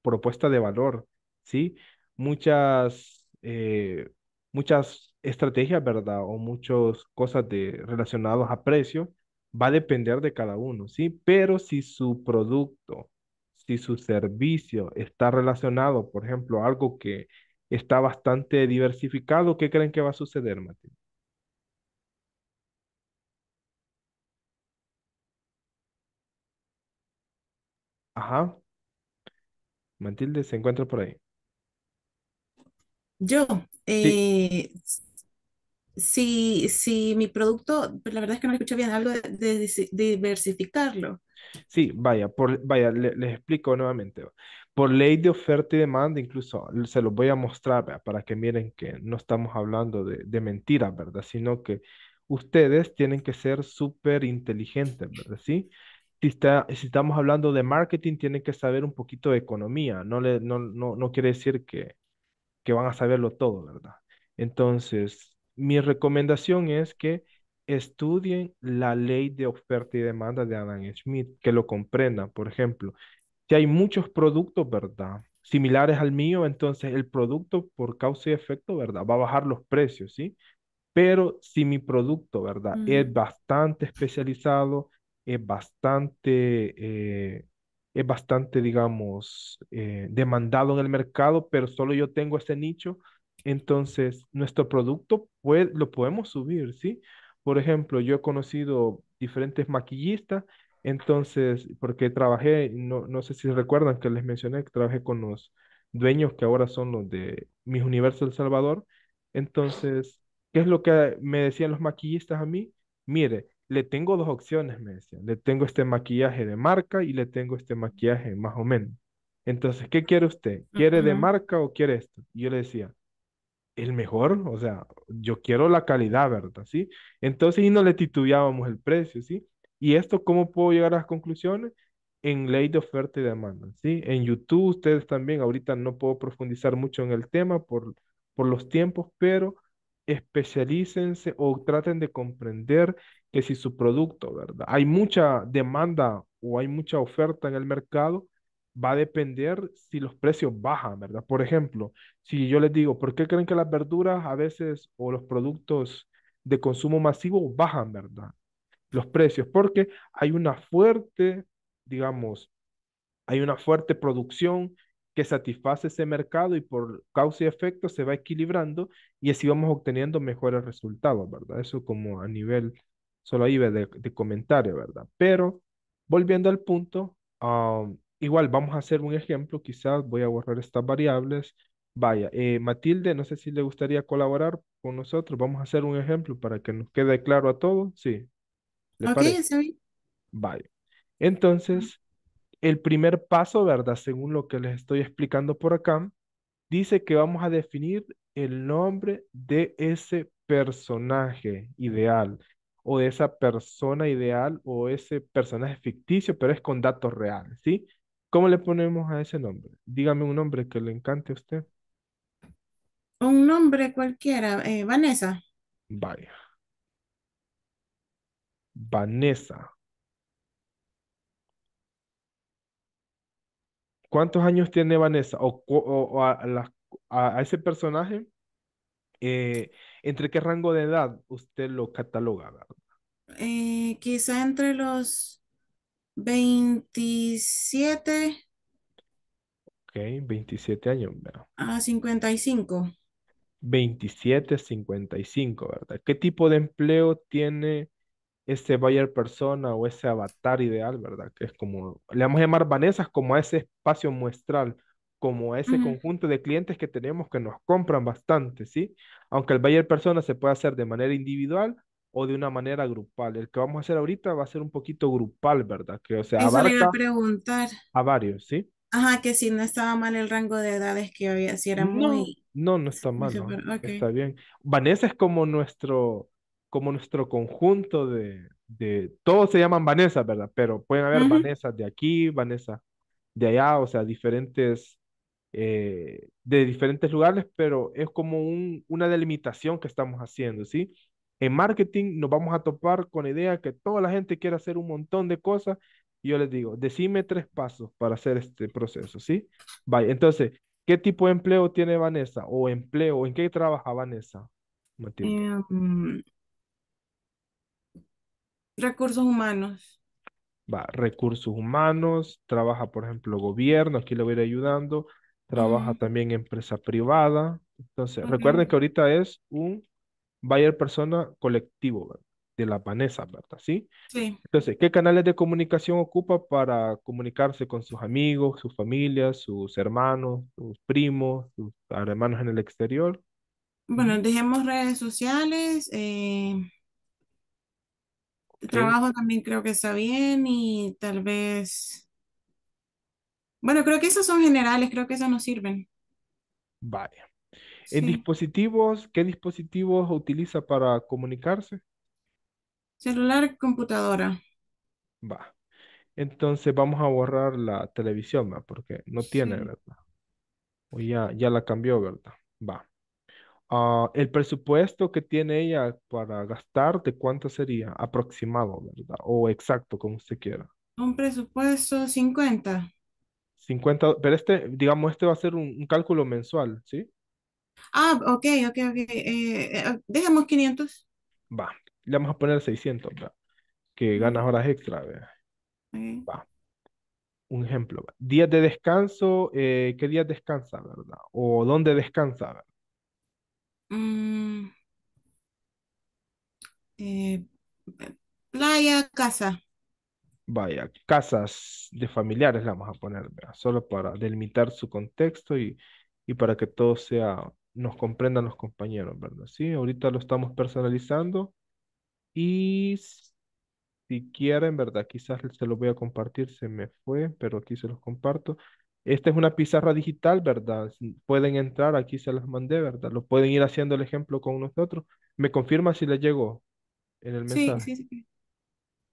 [SPEAKER 1] propuesta de valor. ¿sí? Muchas, eh, muchas estrategias, ¿verdad? O muchas cosas de, relacionadas a precio, va a depender de cada uno, ¿sí? Pero si su producto, si su servicio está relacionado, por ejemplo, a algo que está bastante diversificado, ¿qué creen que va a suceder, Matilde? Ajá, Matilde se encuentra por ahí.
[SPEAKER 7] Yo,
[SPEAKER 4] eh, si, si mi producto, la verdad es que no lo escuché bien, algo de, diversificarlo.
[SPEAKER 1] Sí, vaya, vaya, les explico nuevamente. Por ley de oferta y demanda, incluso se los voy a mostrar para que miren que no estamos hablando de, de mentiras, ¿verdad? Sino que ustedes tienen que ser súper inteligentes, ¿verdad? ¿Sí? Si, si estamos hablando de marketing, tienen que saber un poquito de economía. No, no, no, no quiere decir que, que van a saberlo todo, ¿verdad? Entonces, mi recomendación es que estudien la ley de oferta y demanda de Adam Smith, que lo comprendan, por ejemplo. Si hay muchos productos, ¿verdad? Similares al mío, entonces el producto por causa y efecto, ¿verdad? Va a bajar los precios, ¿sí? Pero si mi producto, ¿verdad? Mm. Es bastante especializado, es bastante eh, es bastante, digamos, eh, demandado en el mercado, pero solo yo tengo ese nicho, entonces nuestro producto lo podemos subir, ¿sí? Por ejemplo, yo he conocido diferentes maquillistas, entonces, porque trabajé, no, sé si recuerdan que les mencioné que trabajé con los dueños que ahora son los de mis universos El Salvador, entonces, ¿qué es lo que me decían los maquillistas a mí? Mire, le tengo dos opciones, me decía. Le tengo este maquillaje de marca y le tengo este maquillaje más o menos. Entonces, ¿qué quiere usted? ¿Quiere de marca o quiere esto? yo le decía, el mejor, o sea, yo quiero la calidad, ¿verdad? ¿Sí? Entonces, y no le titubeábamos el precio, ¿sí? ¿Y esto cómo puedo llegar a las conclusiones? En ley de oferta y demanda, ¿sí? En YouTube, ustedes también, ahorita no puedo profundizar mucho en el tema por, por los tiempos, pero especialícense o traten de comprender que si su producto, ¿verdad? Hay mucha demanda o hay mucha oferta en el mercado, va a depender si los precios bajan, ¿verdad? Por ejemplo, si yo les digo, ¿por qué creen que las verduras a veces o los productos de consumo masivo bajan, ¿verdad? Los precios, porque hay una fuerte, digamos, hay una fuerte producción que satisface ese mercado y por causa y efecto se va equilibrando y así vamos obteniendo mejores resultados, ¿verdad? Eso como a nivel solo iba de, de comentario, ¿verdad? Pero volviendo al punto, igual vamos a hacer un ejemplo, quizás voy a borrar estas variables. Vaya, eh, Matilde, no sé si le gustaría colaborar con nosotros. Vamos a hacer un ejemplo para que nos quede claro a todos. Sí.
[SPEAKER 9] ¿Le ok,
[SPEAKER 1] Vaya. Entonces, el primer paso, ¿verdad? Según lo que les estoy explicando por acá, dice que vamos a definir el nombre de ese personaje ideal o de esa persona ideal o ese personaje ficticio, pero es con datos reales, ¿sí? ¿Cómo le ponemos a ese nombre? Dígame un nombre que le encante a usted.
[SPEAKER 4] Un nombre cualquiera, eh, Vanessa.
[SPEAKER 1] Vaya. Vanessa. ¿Cuántos años tiene Vanessa? O, a, a, ese personaje, eh, ¿Entre qué rango de edad usted lo cataloga?
[SPEAKER 4] Eh, quizá entre los 27.
[SPEAKER 1] Ok, 27 años, ¿verdad?
[SPEAKER 4] A 55.
[SPEAKER 1] 27, 55, ¿verdad? ¿Qué tipo de empleo tiene ese buyer persona o ese avatar ideal, ¿verdad? Que es como, le vamos a llamar Vanessa como a ese espacio muestral como ese conjunto de clientes que tenemos que nos compran bastante, ¿sí? Aunque el buyer persona se puede hacer de manera individual o de una manera grupal. El que vamos a hacer ahorita va a ser un poquito grupal, ¿verdad? Que, o sea, le iba a
[SPEAKER 4] preguntar.
[SPEAKER 1] A varios, ¿sí?
[SPEAKER 4] Ajá, que si no estaba mal el rango de edades que había, si era muy...
[SPEAKER 1] No, no está mal, está bien. Vanessa es como nuestro, como nuestro conjunto de, Todos se llaman Vanessa, ¿verdad? Pero pueden haber Vanessa de aquí, Vanessa de allá, o sea, diferentes eh, de diferentes lugares, pero es como un, una delimitación que estamos haciendo, ¿sí? En marketing nos vamos a topar con la idea que toda la gente quiere hacer un montón de cosas. Y yo les digo, decime tres pasos para hacer este proceso, ¿sí? Vaya, entonces, ¿qué tipo de empleo tiene Vanessa? ¿O empleo? ¿En qué trabaja Vanessa? Em, mm. recursos humanos. Va, recursos humanos, trabaja, por ejemplo, gobierno, aquí le voy a ir ayudando trabaja mm. también en empresa privada. Entonces, recuerden que ahorita es un buyer persona colectivo ¿verdad? de la Vanessa, ¿verdad? ¿Sí? ¿Sí? Entonces, ¿qué canales de comunicación ocupa para comunicarse con sus amigos, sus familias, sus hermanos, sus primos, sus hermanos en el exterior?
[SPEAKER 4] Bueno, mm. dejemos redes sociales. Eh, trabajo también creo que está bien y tal vez bueno, creo que esos son generales, creo que esos nos sirven. Vaya. ¿En
[SPEAKER 1] dispositivos, qué dispositivos utiliza para comunicarse?
[SPEAKER 4] Celular, computadora.
[SPEAKER 1] Va. Entonces vamos a borrar la televisión, ¿verdad? Porque no tiene, ¿verdad? O ya, ya la cambió, ¿verdad? Va. Ah, el presupuesto que tiene ella para gastar, ¿de cuánto sería? Aproximado, ¿verdad? O exacto, como usted quiera.
[SPEAKER 4] Un presupuesto 50.
[SPEAKER 1] 50, pero este, digamos, este va a ser un, cálculo mensual, ¿sí?
[SPEAKER 4] Ah, ok, ok, ok. Eh, eh, dejemos 500.
[SPEAKER 1] Va, le vamos a poner 600, ¿verdad? que ganas horas extra. ¿verdad? Va. Un ejemplo, días de descanso, eh, ¿qué días descansa, verdad? ¿O dónde descansa? ¿verdad?
[SPEAKER 4] Mm. playa, casa.
[SPEAKER 1] Vaya, casas de familiares la vamos a poner, ¿verdad? solo para delimitar su contexto y, y para que todo sea, nos comprendan los compañeros, ¿verdad? Sí, ahorita lo estamos personalizando y si quieren, ¿verdad? Quizás se lo voy a compartir, se me fue, pero aquí se los comparto. Esta es una pizarra digital, ¿verdad? Pueden entrar, aquí se las mandé, ¿verdad? Lo pueden ir haciendo el ejemplo con nosotros. ¿Me confirma si le llegó en el mensaje? Sí, sí, sí.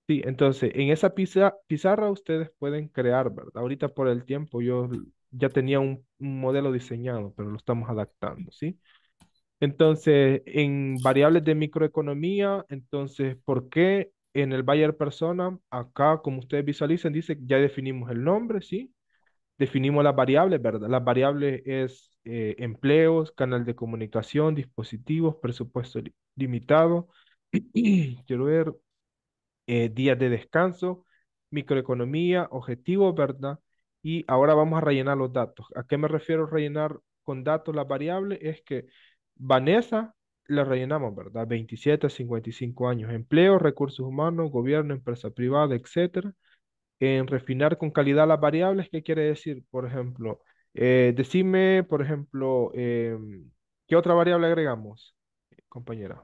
[SPEAKER 1] Sí, entonces en esa pizarra ustedes pueden crear, ¿verdad? Ahorita por el tiempo yo ya tenía un, modelo diseñado, pero lo estamos adaptando, ¿sí? Entonces, en variables de microeconomía, entonces, ¿por qué en el buyer persona, acá como ustedes visualizan, dice ya definimos el nombre, ¿sí? Definimos las variables, ¿verdad? Las variables es eh, empleos, canal de comunicación, dispositivos, presupuesto limitado. (clears throat) Quiero ver, eh, días de descanso, microeconomía, objetivo, ¿verdad? Y ahora vamos a rellenar los datos. ¿A qué me refiero rellenar con datos las variables? Es que Vanessa le rellenamos, ¿verdad? 27 a 55 años, empleo, recursos humanos, gobierno, empresa privada, etc. En refinar con calidad las variables, ¿qué quiere decir? Por ejemplo, eh, decime, por ejemplo, em, ¿qué otra variable agregamos, compañera?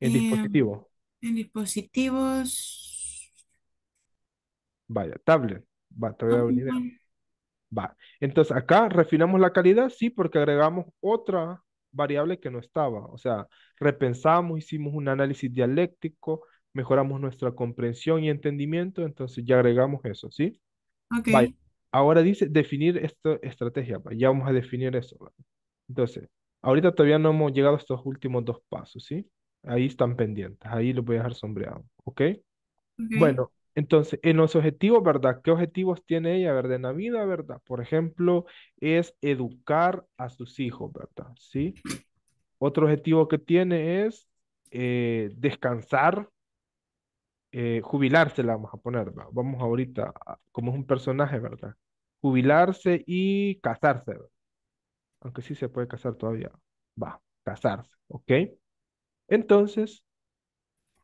[SPEAKER 1] El em, dispositivo. En dispositivos. Vaya, tablet. Va, te voy a idea. Va. Entonces, acá refinamos la calidad, sí, porque agregamos otra variable que no estaba. O sea, repensamos, hicimos un análisis dialéctico, mejoramos nuestra comprensión y entendimiento, entonces ya agregamos eso, ¿sí? Ok. Ahora dice definir esta estrategia. Ya vamos a definir eso. Entonces, ahorita todavía no hemos llegado a estos últimos dos pasos, ¿sí? Ahí están pendientes, ahí los voy a dejar sombreados, ¿ok? Bueno, entonces, en los objetivos, ¿verdad? ¿Qué objetivos tiene ella, verdad? En la vida, ¿verdad? Por ejemplo, es educar a sus hijos, ¿verdad? ¿Sí? Otro objetivo que tiene es eh, descansar, eh, jubilarse, la vamos a poner, Vamos ahorita, como es un personaje, ¿verdad? Jubilarse y casarse, ¿verdad? Aunque sí se puede casar todavía. Va, casarse, ¿ok? Entonces,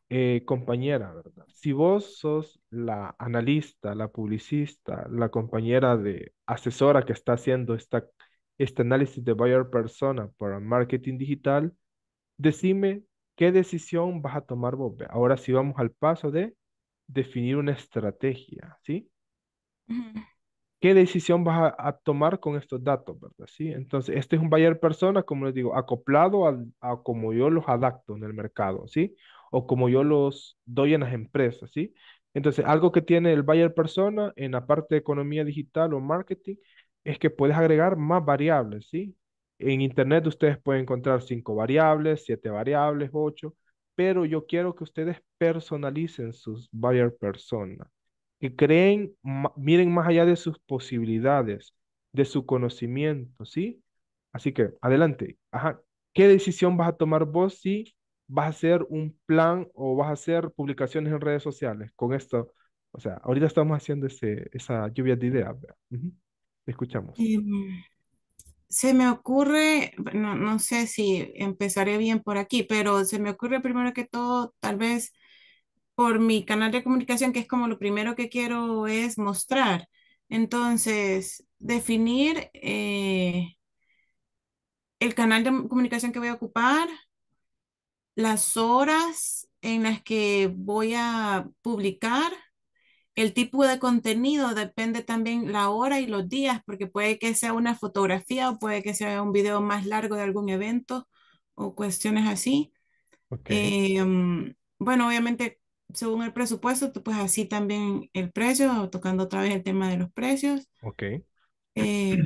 [SPEAKER 1] eh, compañera, ¿verdad? Si vos sos la analista, la publicista, la compañera de asesora que está haciendo esta, este análisis de buyer persona para marketing digital, decime qué decisión vas a tomar vos. Ahora sí vamos al paso de definir una estrategia, ¿sí? qué decisión vas a, tomar con estos datos, ¿verdad? ¿Sí? Entonces, este es un buyer persona, como les digo, acoplado a, como yo los adapto en el mercado, ¿sí? O como yo los doy en las empresas, ¿sí? Entonces, algo que tiene el buyer persona en la parte de economía digital o marketing es que puedes agregar más variables, ¿sí? En Internet ustedes pueden encontrar cinco variables, siete variables, ocho, pero yo quiero que ustedes personalicen sus buyer persona que creen, miren más allá de sus posibilidades, de su conocimiento, ¿sí? Así que, adelante. Ajá. ¿Qué decisión vas a tomar vos si vas a hacer un plan o vas a hacer publicaciones en redes sociales con esto? O sea, ahorita estamos haciendo ese, esa lluvia de ideas. escuchamos.
[SPEAKER 4] Em, se me ocurre, no, no sé si empezaré bien por aquí, pero se me ocurre primero que todo, tal vez por mi canal de comunicación, que es como lo primero que quiero es mostrar. Entonces, definir eh, el canal de comunicación que voy a ocupar, las horas en las que voy a publicar, el tipo de contenido depende también la hora y los días, porque puede que sea una fotografía o puede que sea un video más largo de algún evento o cuestiones así. Em, bueno, obviamente según el presupuesto, pues así también el precio, tocando otra vez el tema de los precios.
[SPEAKER 1] Ok. Eh,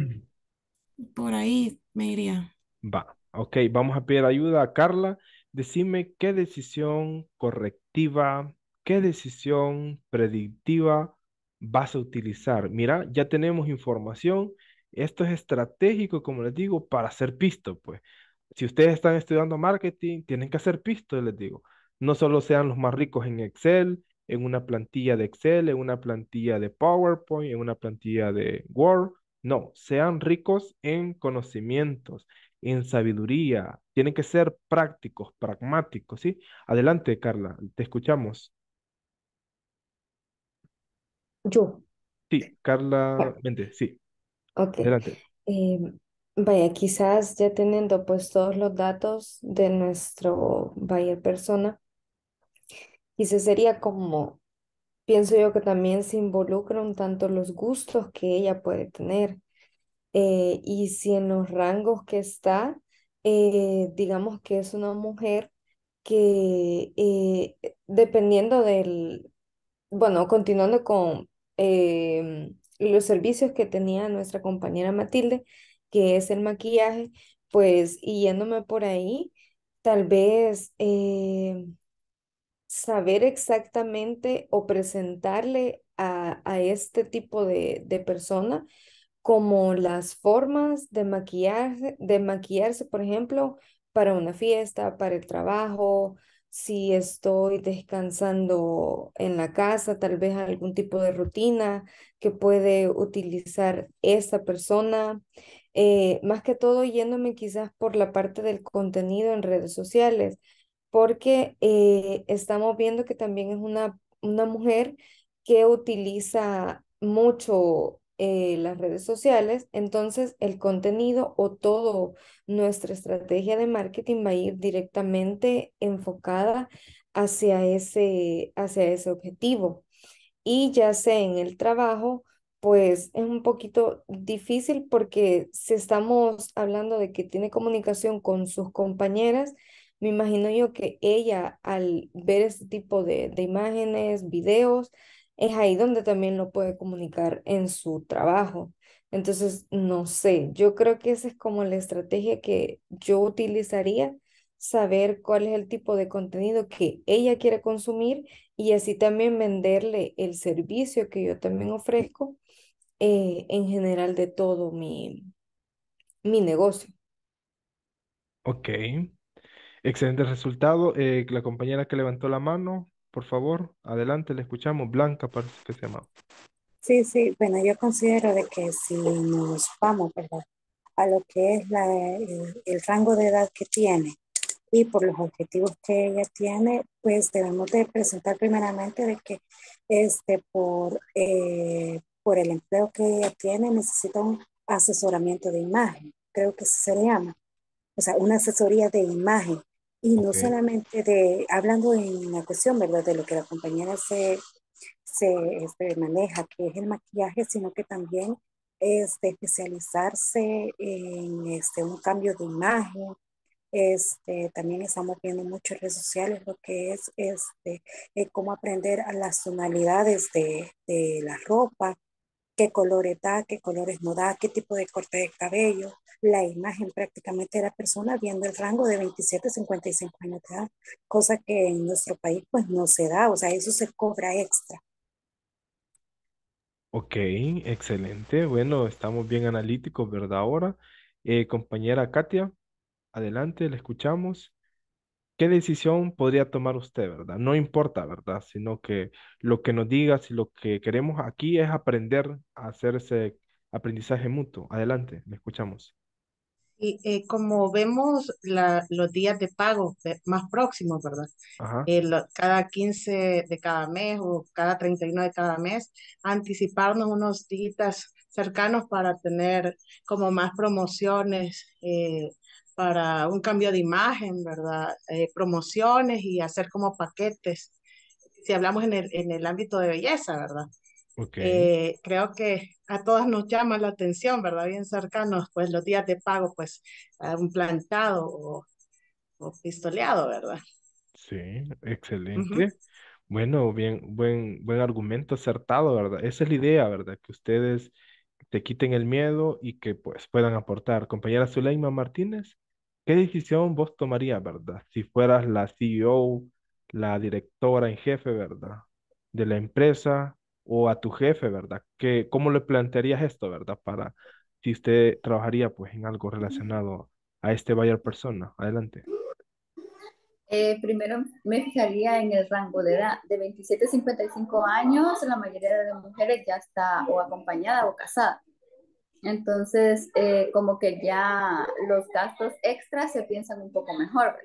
[SPEAKER 4] por ahí me iría.
[SPEAKER 1] Va, ok, vamos a pedir ayuda a Carla. Decime qué decisión correctiva, qué decisión predictiva vas a utilizar. Mira, ya tenemos información. Esto es estratégico, como les digo, para hacer pisto, pues. Si ustedes están estudiando marketing, tienen que hacer pisto, les digo no solo sean los más ricos en Excel, en una plantilla de Excel, en una plantilla de PowerPoint, en una plantilla de Word. No, sean ricos en conocimientos, en sabiduría. Tienen que ser prácticos, pragmáticos, ¿sí? Adelante, Carla, te escuchamos. Yo. Sí, Carla sí. Ok. Adelante.
[SPEAKER 3] Eh, vaya, quizás ya teniendo pues todos los datos de nuestro vaya persona, y se sería como, pienso yo que también se involucran tanto los gustos que ella puede tener eh, y si en los rangos que está, eh, digamos que es una mujer que eh, dependiendo del, bueno, continuando con los servicios que tenía nuestra compañera Matilde, que es el maquillaje, pues y yéndome por ahí, tal vez saber exactamente o presentarle a, este tipo de, persona como las formas de maquillarse, de maquillarse, por ejemplo, para una fiesta, para el trabajo, si estoy descansando en la casa, tal vez algún tipo de rutina que puede utilizar esa persona. Eh, más que todo yéndome quizás por la parte del contenido en redes sociales, porque eh, estamos viendo que también es una, una mujer que utiliza mucho eh, las redes sociales, entonces el contenido o toda nuestra estrategia de marketing va a ir directamente enfocada hacia ese, hacia ese objetivo. Y ya sea en el trabajo, pues es un poquito difícil porque si estamos hablando de que tiene comunicación con sus compañeras, me imagino yo que ella al ver este tipo de, imágenes, videos, es ahí donde también lo puede comunicar en su trabajo. Entonces, no sé, yo creo que esa es como la estrategia que yo utilizaría, saber cuál es el tipo de contenido que ella quiere consumir y así también venderle el servicio que yo también ofrezco eh, en general de todo mi, mi negocio.
[SPEAKER 1] Ok, Excelente resultado. Eh, la compañera que levantó la mano, por favor, adelante, le escuchamos. Blanca parece que se llama.
[SPEAKER 11] Sí, sí, bueno, yo considero de que si nos vamos, A lo que es eh, el, rango de edad que tiene y por los objetivos que ella tiene, pues debemos de presentar primeramente de que este, por, eh, por el empleo que ella tiene necesita un asesoramiento de imagen, creo que se se llama. O sea, una asesoría de imagen y no solamente de, hablando en la cuestión, ¿verdad? De lo que la compañera se, se este, maneja, que es el maquillaje, sino que también es especializarse en este, un cambio de imagen. Este, también estamos viendo mucho redes sociales lo que es este, eh, cómo aprender a las tonalidades de, de la ropa, qué colores da, qué colores no da, qué tipo de corte de cabello. La imagen prácticamente de la persona viendo el rango de 27 a 55 años de edad, cosa que en nuestro país pues no se da, o sea, eso se cobra extra.
[SPEAKER 1] Ok, excelente. Bueno, estamos bien analíticos, ¿verdad? Ahora, eh, compañera Katia, adelante, la escuchamos qué decisión podría tomar usted, ¿verdad? No importa, ¿verdad? Sino que lo que nos digas y lo que queremos aquí es aprender a hacer ese aprendizaje mutuo. Adelante, me escuchamos.
[SPEAKER 6] Y eh, como vemos los
[SPEAKER 4] días de pago eh, más próximos, ¿verdad? Eh, cada 15 de cada mes o cada 31 de cada mes, anticiparnos unos días cercanos para tener como más promociones, para un cambio de imagen, ¿verdad? Eh, promociones y hacer como paquetes, si hablamos en el, en el ámbito de belleza, ¿verdad?
[SPEAKER 2] Okay. Eh,
[SPEAKER 4] creo que a todas nos llama la atención,
[SPEAKER 7] ¿verdad? Bien cercanos, pues los días de pago, pues un plantado o, pistoleado, ¿verdad?
[SPEAKER 1] Sí, excelente. Bueno, bien, buen, buen argumento acertado, ¿verdad? Esa es la idea, ¿verdad? Que ustedes te quiten el miedo y que pues puedan aportar. Compañera Zuleima Martínez. ¿Qué decisión vos tomarías, verdad? Si fueras la CEO, la directora en jefe, ¿verdad? De la empresa o a tu jefe, ¿verdad? ¿Qué, ¿Cómo le plantearías esto, verdad? Para si usted trabajaría pues en algo relacionado a este buyer persona. Adelante.
[SPEAKER 9] Eh, primero me fijaría en el rango de edad. De 27 a 55 años, la mayoría de las mujeres ya está o acompañada o casada. Entonces, eh, como que ya los gastos extras se piensan un poco mejor.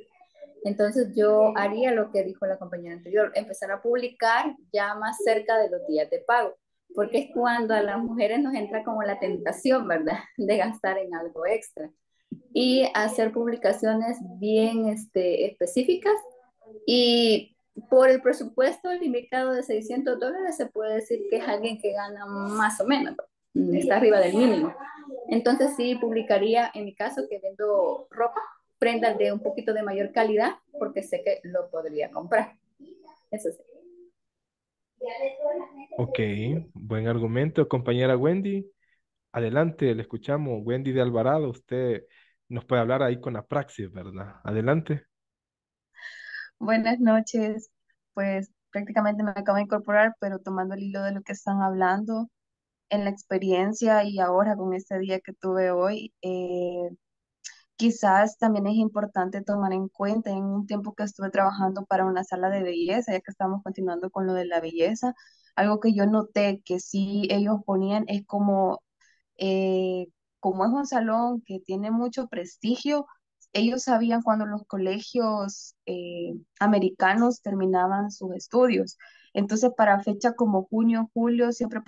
[SPEAKER 9] Entonces, yo haría lo que dijo la compañera anterior, empezar a publicar ya más cerca de los días de pago, porque es cuando a las mujeres nos entra como la tentación, ¿verdad?, (laughs) de gastar en algo extra. Y hacer publicaciones bien este, específicas y por el presupuesto limitado de 600 dólares se puede decir que es alguien que gana más o menos, Mm, está arriba del mínimo. Entonces sí publicaría, en mi caso, que vendo ropa, prendas de un poquito de mayor calidad, porque sé que lo podría comprar. Eso sí.
[SPEAKER 1] Ok, buen argumento, compañera Wendy. Adelante, le escuchamos. Wendy de Alvarado, usted nos puede hablar ahí con la praxis, ¿verdad? Adelante.
[SPEAKER 6] Buenas noches. Pues prácticamente me acabo de incorporar, pero tomando el hilo de lo que están hablando, en la experiencia y ahora con este día que tuve hoy, eh, quizás también es importante tomar en cuenta en un tiempo que estuve trabajando para una sala de belleza, ya que estamos continuando con lo de la belleza, algo que yo noté que sí ellos ponían es como, eh, como es un salón que tiene mucho prestigio, ellos sabían cuando los colegios eh, americanos terminaban sus estudios. Entonces, para fechas como junio, julio, siempre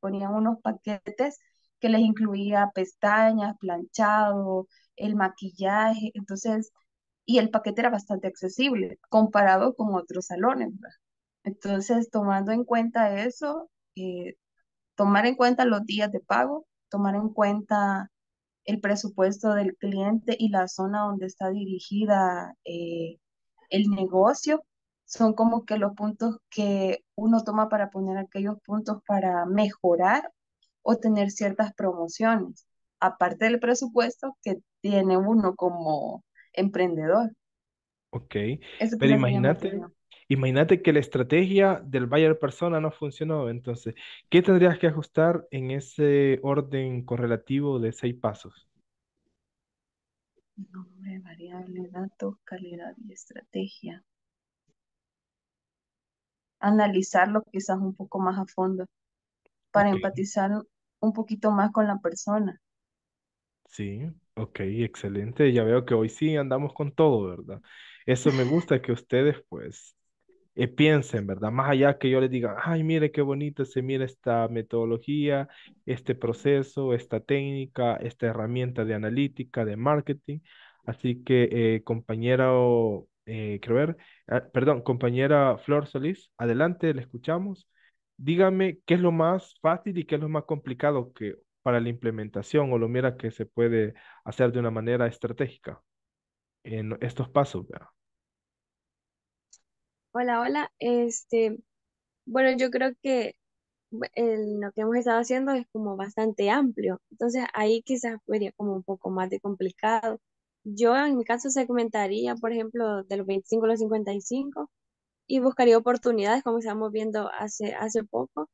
[SPEAKER 6] ponían unos paquetes que les incluía pestañas, planchado, el maquillaje, entonces, y el paquete era bastante accesible comparado con otros salones. Entonces, tomando en cuenta eso, eh, tomar en cuenta los días de pago, tomar en cuenta el presupuesto del cliente y la zona donde está dirigida eh, el negocio son como que los puntos que uno toma para poner aquellos puntos para mejorar o tener ciertas promociones, aparte del presupuesto que tiene uno como emprendedor.
[SPEAKER 1] Ok, pero imagínate, imagínate que la estrategia del buyer persona no funcionó, entonces, ¿qué tendrías que ajustar en ese orden correlativo de seis pasos?
[SPEAKER 6] Nombre, variable, datos, calidad y estrategia analizarlo quizás un poco más a fondo para empatizar un poquito más con la persona.
[SPEAKER 1] Sí, ok, excelente. Ya veo que hoy sí andamos con todo, ¿verdad? Eso me gusta que ustedes pues eh, piensen, ¿verdad? Más allá que yo les diga, ay, mire qué bonito se mira esta metodología, este proceso, esta técnica, esta herramienta de analítica, de marketing. Así que, compañera eh, compañero eh, Crever, Ah, perdón, compañera Flor Solís, adelante, le escuchamos. Dígame qué es lo más fácil y qué es lo más complicado que para la implementación o lo mira que se puede hacer de una manera estratégica en estos pasos.
[SPEAKER 2] Hola, hola. Este, bueno, yo creo que lo que hemos estado haciendo es como bastante amplio. Entonces ahí quizás sería como un poco más de complicado yo en mi caso segmentaría, por ejemplo, de los 25 a los 55 y buscaría oportunidades, como estábamos viendo hace, hace poco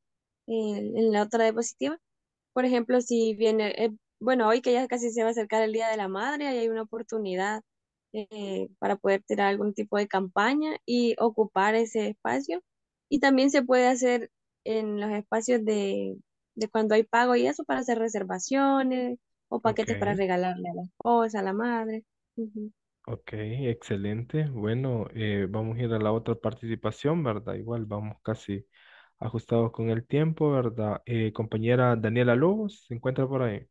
[SPEAKER 2] en, la otra diapositiva. Por ejemplo, si viene, eh, bueno, hoy que ya casi se va a acercar el Día de la Madre ahí hay una oportunidad eh, para poder tirar algún tipo de campaña y ocupar ese espacio. Y también se puede hacer en los espacios de, de cuando hay pago y eso para hacer reservaciones, o paquetes para regalarle a la esposa, a la madre.
[SPEAKER 1] ok, excelente. Bueno, eh, vamos a ir a la otra participación, ¿verdad? Igual vamos casi ajustados con el tiempo, ¿verdad? Eh, compañera Daniela Lobos, ¿se encuentra por ahí?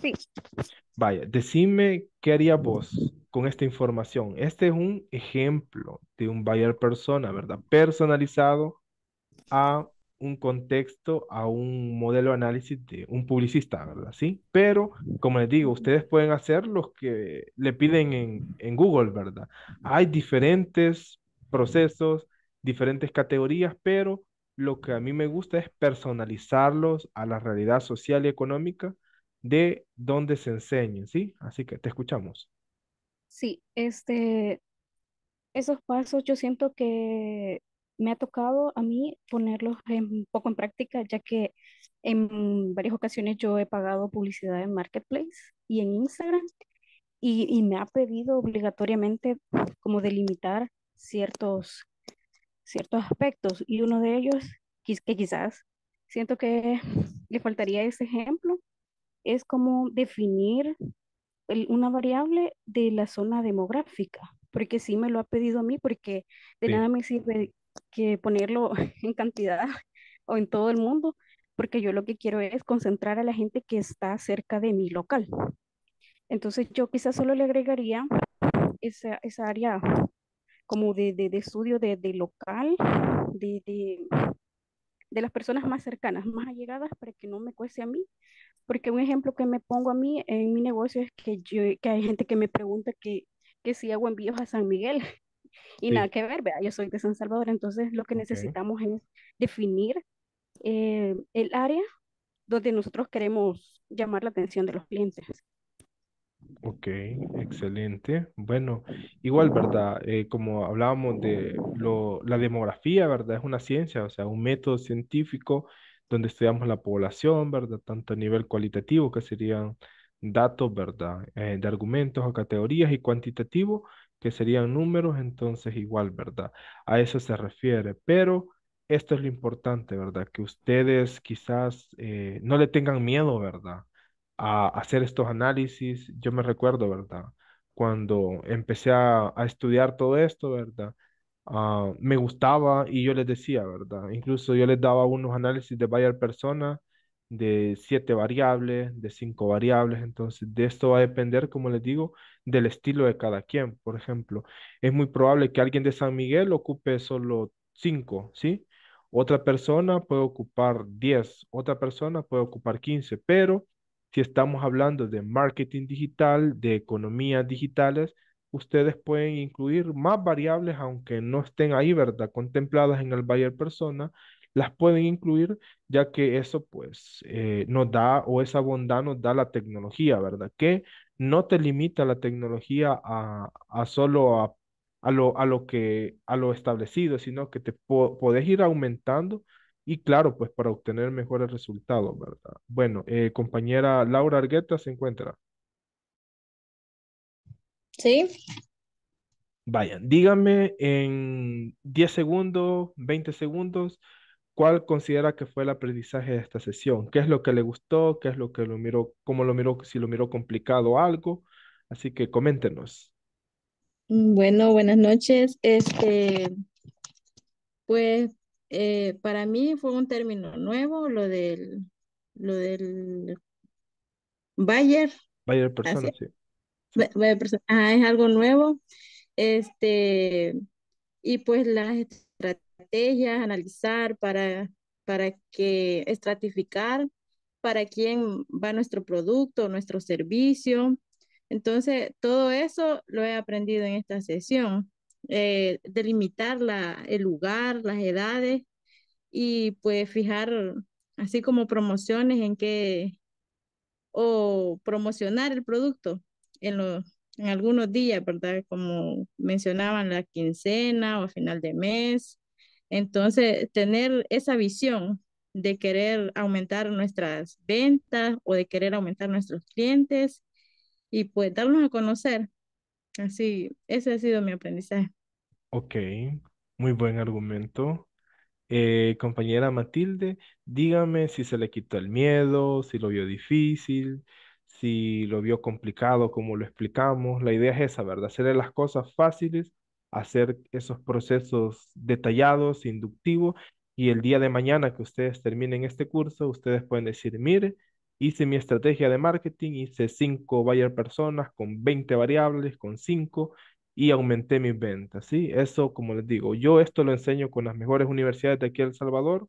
[SPEAKER 1] Sí. Vaya, decime qué haría vos con esta información. Este es un ejemplo de un buyer persona, ¿verdad? Personalizado a un contexto a un modelo análisis de un publicista, ¿verdad? Sí, pero como les digo, ustedes pueden hacer los que le piden en, en Google, ¿verdad? Hay diferentes procesos, diferentes categorías, pero lo que a mí me gusta es personalizarlos a la realidad social y económica de donde se enseñen, ¿sí? Así que te escuchamos.
[SPEAKER 9] Sí,
[SPEAKER 12] este, esos pasos yo siento que me ha tocado a mí ponerlos un poco en práctica, ya que en varias ocasiones yo he pagado publicidad en Marketplace y en Instagram y, me ha pedido obligatoriamente como delimitar ciertos, ciertos aspectos y uno de ellos que, quizás siento que le faltaría ese ejemplo es como definir una variable de la zona demográfica porque sí me lo ha pedido a mí, porque de nada me sirve que ponerlo (laughs) en cantidad (laughs) o en todo el mundo, porque yo lo que quiero es concentrar a la gente que está cerca de mi local. Entonces yo quizás solo le agregaría esa, esa área como de, de, de estudio de, de local, de, de las personas más cercanas, más allegadas, para que no me cueste a mí. Porque un ejemplo que me pongo a mí en mi negocio es que, yo, que hay gente que me pregunta que, si hago envíos a San Miguel. Y nada que ver, ¿verdad? yo soy de San Salvador, entonces lo que necesitamos es definir eh, el área donde nosotros queremos llamar la atención de los clientes.
[SPEAKER 1] Ok, excelente. Bueno, igual, ¿verdad? Eh, como hablábamos de lo, la demografía, ¿verdad? Es una ciencia, o sea, un método científico donde estudiamos la población, ¿verdad? Tanto a nivel cualitativo, que serían datos, ¿verdad? Eh, de argumentos o categorías, y cuantitativo, que serían números, entonces igual, ¿verdad? A eso se refiere, pero esto es lo importante, ¿verdad? Que ustedes quizás eh, no le tengan miedo, ¿verdad? A hacer estos análisis. Yo me recuerdo, ¿verdad? Cuando empecé a, estudiar todo esto, ¿verdad? Ah, me gustaba y yo les decía, ¿verdad? Incluso yo les daba unos análisis de varias personas de siete variables, de cinco variables. Entonces, de esto va a depender, como les digo, del estilo de cada quien. Por ejemplo, es muy probable que alguien de San Miguel ocupe solo cinco, ¿sí? Otra persona puede ocupar diez, otra persona puede ocupar quince. pero si estamos hablando de marketing digital, de economías digitales, ustedes pueden incluir más variables aunque no estén ahí, ¿verdad? Contempladas en el buyer persona las pueden incluir, ya que eso pues eh, nos da o esa bondad nos da la tecnología, ¿verdad? Que no te limita la tecnología a, solo a, a, lo, a, lo que, a lo establecido, sino que te podés ir aumentando y claro, pues para obtener mejores resultados, ¿verdad? Bueno, eh, compañera Laura Argueta se encuentra. Sí. Vayan, dígame en 10 segundos, 20 segundos, ¿Cuál considera que fue el aprendizaje de esta sesión? ¿Qué es lo que le gustó? ¿Qué es lo que lo miró? ¿Cómo lo miró? Si lo miró complicado algo. Así que coméntenos.
[SPEAKER 7] Mm, bueno, buenas noches. Este, pues eh, para mí fue un término nuevo lo del, lo del Bayer.
[SPEAKER 1] Bayer persona, sí.
[SPEAKER 7] Bayer persona. Ajá, es algo nuevo. Este, y pues las analizar para, para que estratificar para quién va nuestro producto, nuestro servicio. Entonces, todo eso lo he aprendido en esta sesión. Eh, delimitar el lugar, las edades y pues fijar así como promociones en qué, o promocionar el producto en, los, en algunos días, ¿verdad? Como mencionaban la quincena o final de mes. Entonces, tener esa visión de querer aumentar nuestras ventas o de querer aumentar nuestros clientes y pues darnos a conocer. Así, ese ha sido mi aprendizaje.
[SPEAKER 1] Ok, muy buen argumento. Eh, compañera Matilde, dígame si se le quitó el miedo, si lo vio difícil, si lo vio complicado, como lo explicamos. La idea es esa, ¿verdad? Hacerle las cosas fáciles hacer esos procesos detallados, inductivos, y el día de mañana que ustedes terminen este curso, ustedes pueden decir, mire, hice mi estrategia de marketing, hice cinco buyer personas con 20 variables, con cinco, y aumenté mis ventas, ¿sí? Eso, como les digo, yo esto lo enseño con las mejores universidades de aquí en El Salvador,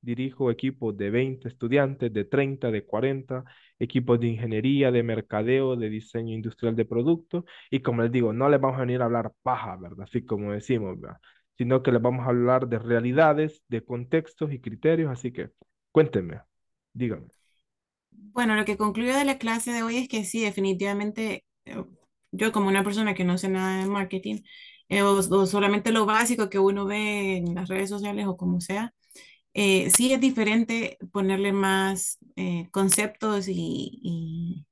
[SPEAKER 1] dirijo equipos de 20 estudiantes, de 30, de 40, equipos de ingeniería, de mercadeo, de diseño industrial de productos. Y como les digo, no les vamos a venir a hablar paja, ¿verdad? Así como decimos, Sino que les vamos a hablar de realidades, de contextos y criterios. Así que cuéntenme, díganme.
[SPEAKER 4] Bueno, lo que concluyo de la clase de hoy es que sí, definitivamente, eh, yo como una persona que no sé nada de marketing, eh, o solamente lo básico que uno ve en las redes sociales o como sea, eh, sí es diferente ponerle más eh, conceptos y,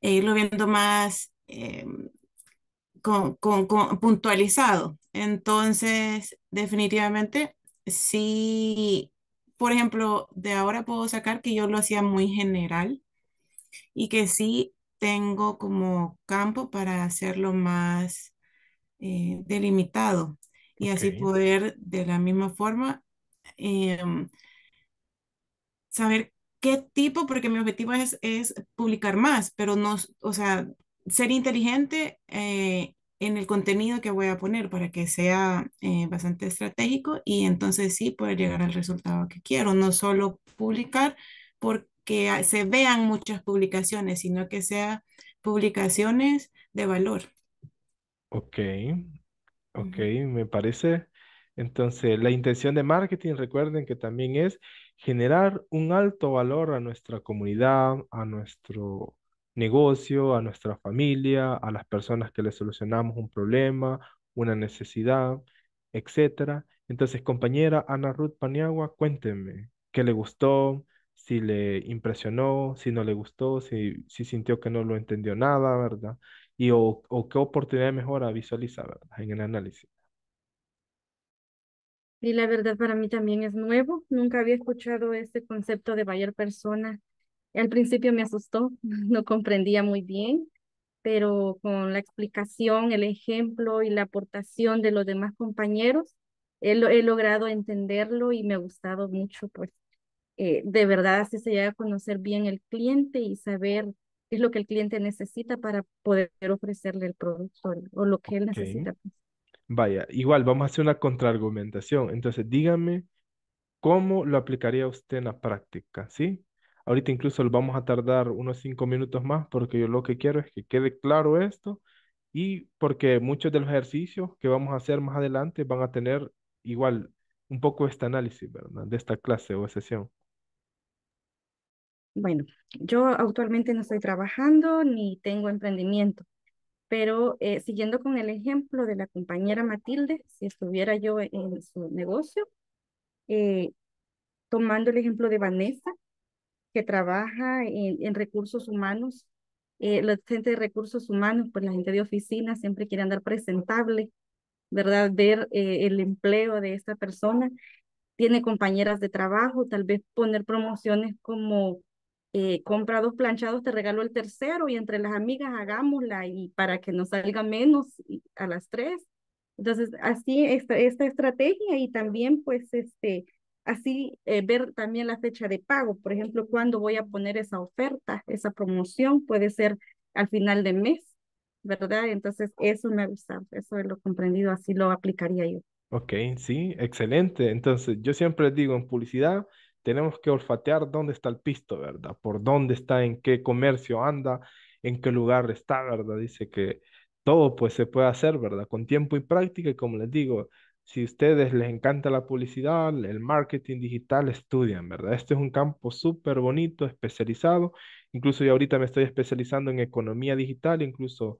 [SPEAKER 4] e irlo viendo más eh, con, puntualizado. Entonces, definitivamente, sí, por ejemplo, de ahora puedo sacar que yo lo hacía muy general y que sí tengo como campo para hacerlo más delimitado y así poder de la misma forma Em, saber qué tipo, porque mi objetivo es, es publicar más, pero no, o sea, ser inteligente eh, en el contenido que voy a poner para que sea eh, bastante estratégico y entonces sí poder llegar al resultado que quiero, no solo publicar porque se vean muchas publicaciones, sino que sea publicaciones de valor.
[SPEAKER 1] Ok, ok, me parece entonces, la intención de marketing, recuerden que también es generar un alto valor a nuestra comunidad, a nuestro negocio, a nuestra familia, a las personas que le solucionamos un problema, una necesidad, etc. Entonces, compañera Ana Ruth Paniagua, cuénteme qué le gustó, si le impresionó, si no le gustó, si, sintió que no lo entendió nada, ¿verdad? Y o, qué oportunidad mejor mejora visualiza, ¿verdad? En el análisis.
[SPEAKER 10] Y la verdad para mí también es nuevo. Nunca había escuchado este concepto de Bayer persona. Al principio me asustó, (laughs) no comprendía muy bien, pero con la explicación, el ejemplo y la aportación de los demás compañeros, he, logrado entenderlo y me ha gustado mucho, pues eh, de verdad así se llega a conocer bien el cliente y saber qué es lo que el cliente necesita para poder ofrecerle el producto o lo que él necesita. Pues.
[SPEAKER 1] Vaya, igual vamos a hacer una contraargumentación. Entonces, dígame cómo lo aplicaría usted en la práctica, ¿sí? Ahorita incluso lo vamos a tardar unos cinco minutos más porque yo lo que quiero es que quede claro esto y porque muchos de los ejercicios que vamos a hacer más adelante van a tener igual un poco este análisis, ¿verdad? De esta clase o sesión.
[SPEAKER 10] Bueno, yo actualmente no estoy trabajando ni tengo emprendimiento. Pero eh, siguiendo con el ejemplo de la compañera Matilde, si estuviera yo e-, en su negocio, eh, tomando el ejemplo de Vanessa, que trabaja en, recursos humanos, eh, la gente de recursos humanos, pues la gente de oficina siempre quiere andar presentable, ¿verdad? Ver el empleo de esta persona. Tiene compañeras de trabajo, tal vez poner promociones como eh, compra dos planchados, te regalo el tercero y entre las amigas hagámosla y para que nos salga menos a las tres. Entonces, así esta, esta estrategia y también pues este, así eh, ver también la fecha de pago, por ejemplo, cuando voy a poner esa oferta, esa promoción, puede ser al final de mes, ¿verdad? Entonces, eso me gusta, eso es lo comprendido, así lo aplicaría yo.
[SPEAKER 1] Ok, sí, excelente. Entonces, yo siempre digo en publicidad, tenemos que olfatear dónde está el pisto, ¿verdad? Por dónde está, en qué comercio anda, en qué lugar está, ¿verdad? Dice que todo pues se puede hacer, ¿verdad? Con tiempo y práctica y como les digo, si a ustedes les encanta la publicidad, el marketing digital, estudian, ¿verdad? Este es un campo súper bonito, especializado. Incluso yo ahorita me estoy especializando en economía digital, incluso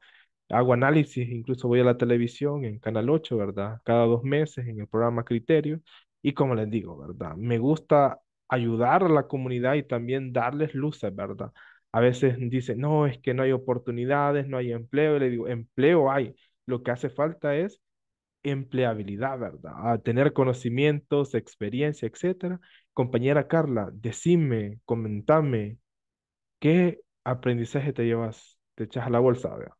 [SPEAKER 1] hago análisis, incluso voy a la televisión en Canal 8, ¿verdad? Cada dos meses en el programa Criterio. Y como les digo, ¿verdad? Me gusta ayudar a la comunidad y también darles luces, ¿verdad? A veces dicen, no, es que no hay oportunidades, no hay empleo. Y le digo, empleo hay. Lo que hace falta es empleabilidad, ¿verdad? A ah, tener conocimientos, experiencia, etcétera. Compañera Carla, decime, comentame, ¿qué aprendizaje te llevas, te echas a la bolsa, ¿verdad?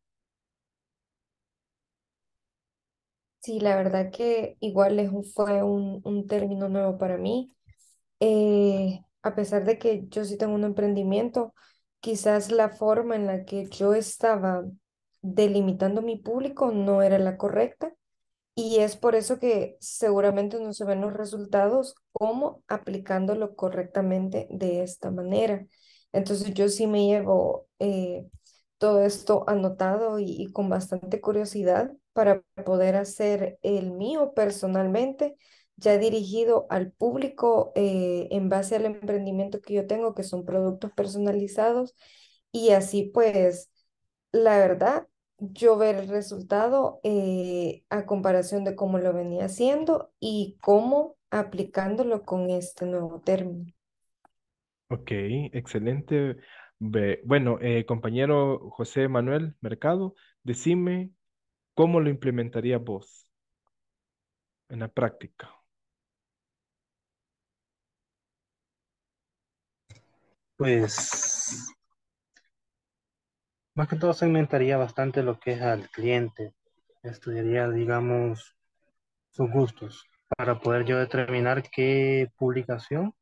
[SPEAKER 3] Sí, la verdad que igual es fue un, un término nuevo para mí. Eh, a pesar de que yo sí tengo un emprendimiento, quizás la forma en la que yo estaba delimitando mi público no era la correcta y es por eso que seguramente no se ven los resultados como aplicándolo correctamente de esta manera. Entonces yo sí me llevo eh, todo esto anotado y, con bastante curiosidad para poder hacer el mío personalmente ya dirigido al público eh, en base al emprendimiento que yo tengo, que son productos personalizados. Y así pues, la verdad, yo ver el resultado eh, a comparación de cómo lo venía haciendo y cómo aplicándolo con este nuevo término.
[SPEAKER 1] Ok, excelente. Bueno, eh, compañero José Manuel Mercado, decime cómo lo implementaría vos en la práctica. pues
[SPEAKER 12] más que todo segmentaría bastante lo que es al cliente. Estudiaría, digamos, sus gustos para poder yo determinar qué publicación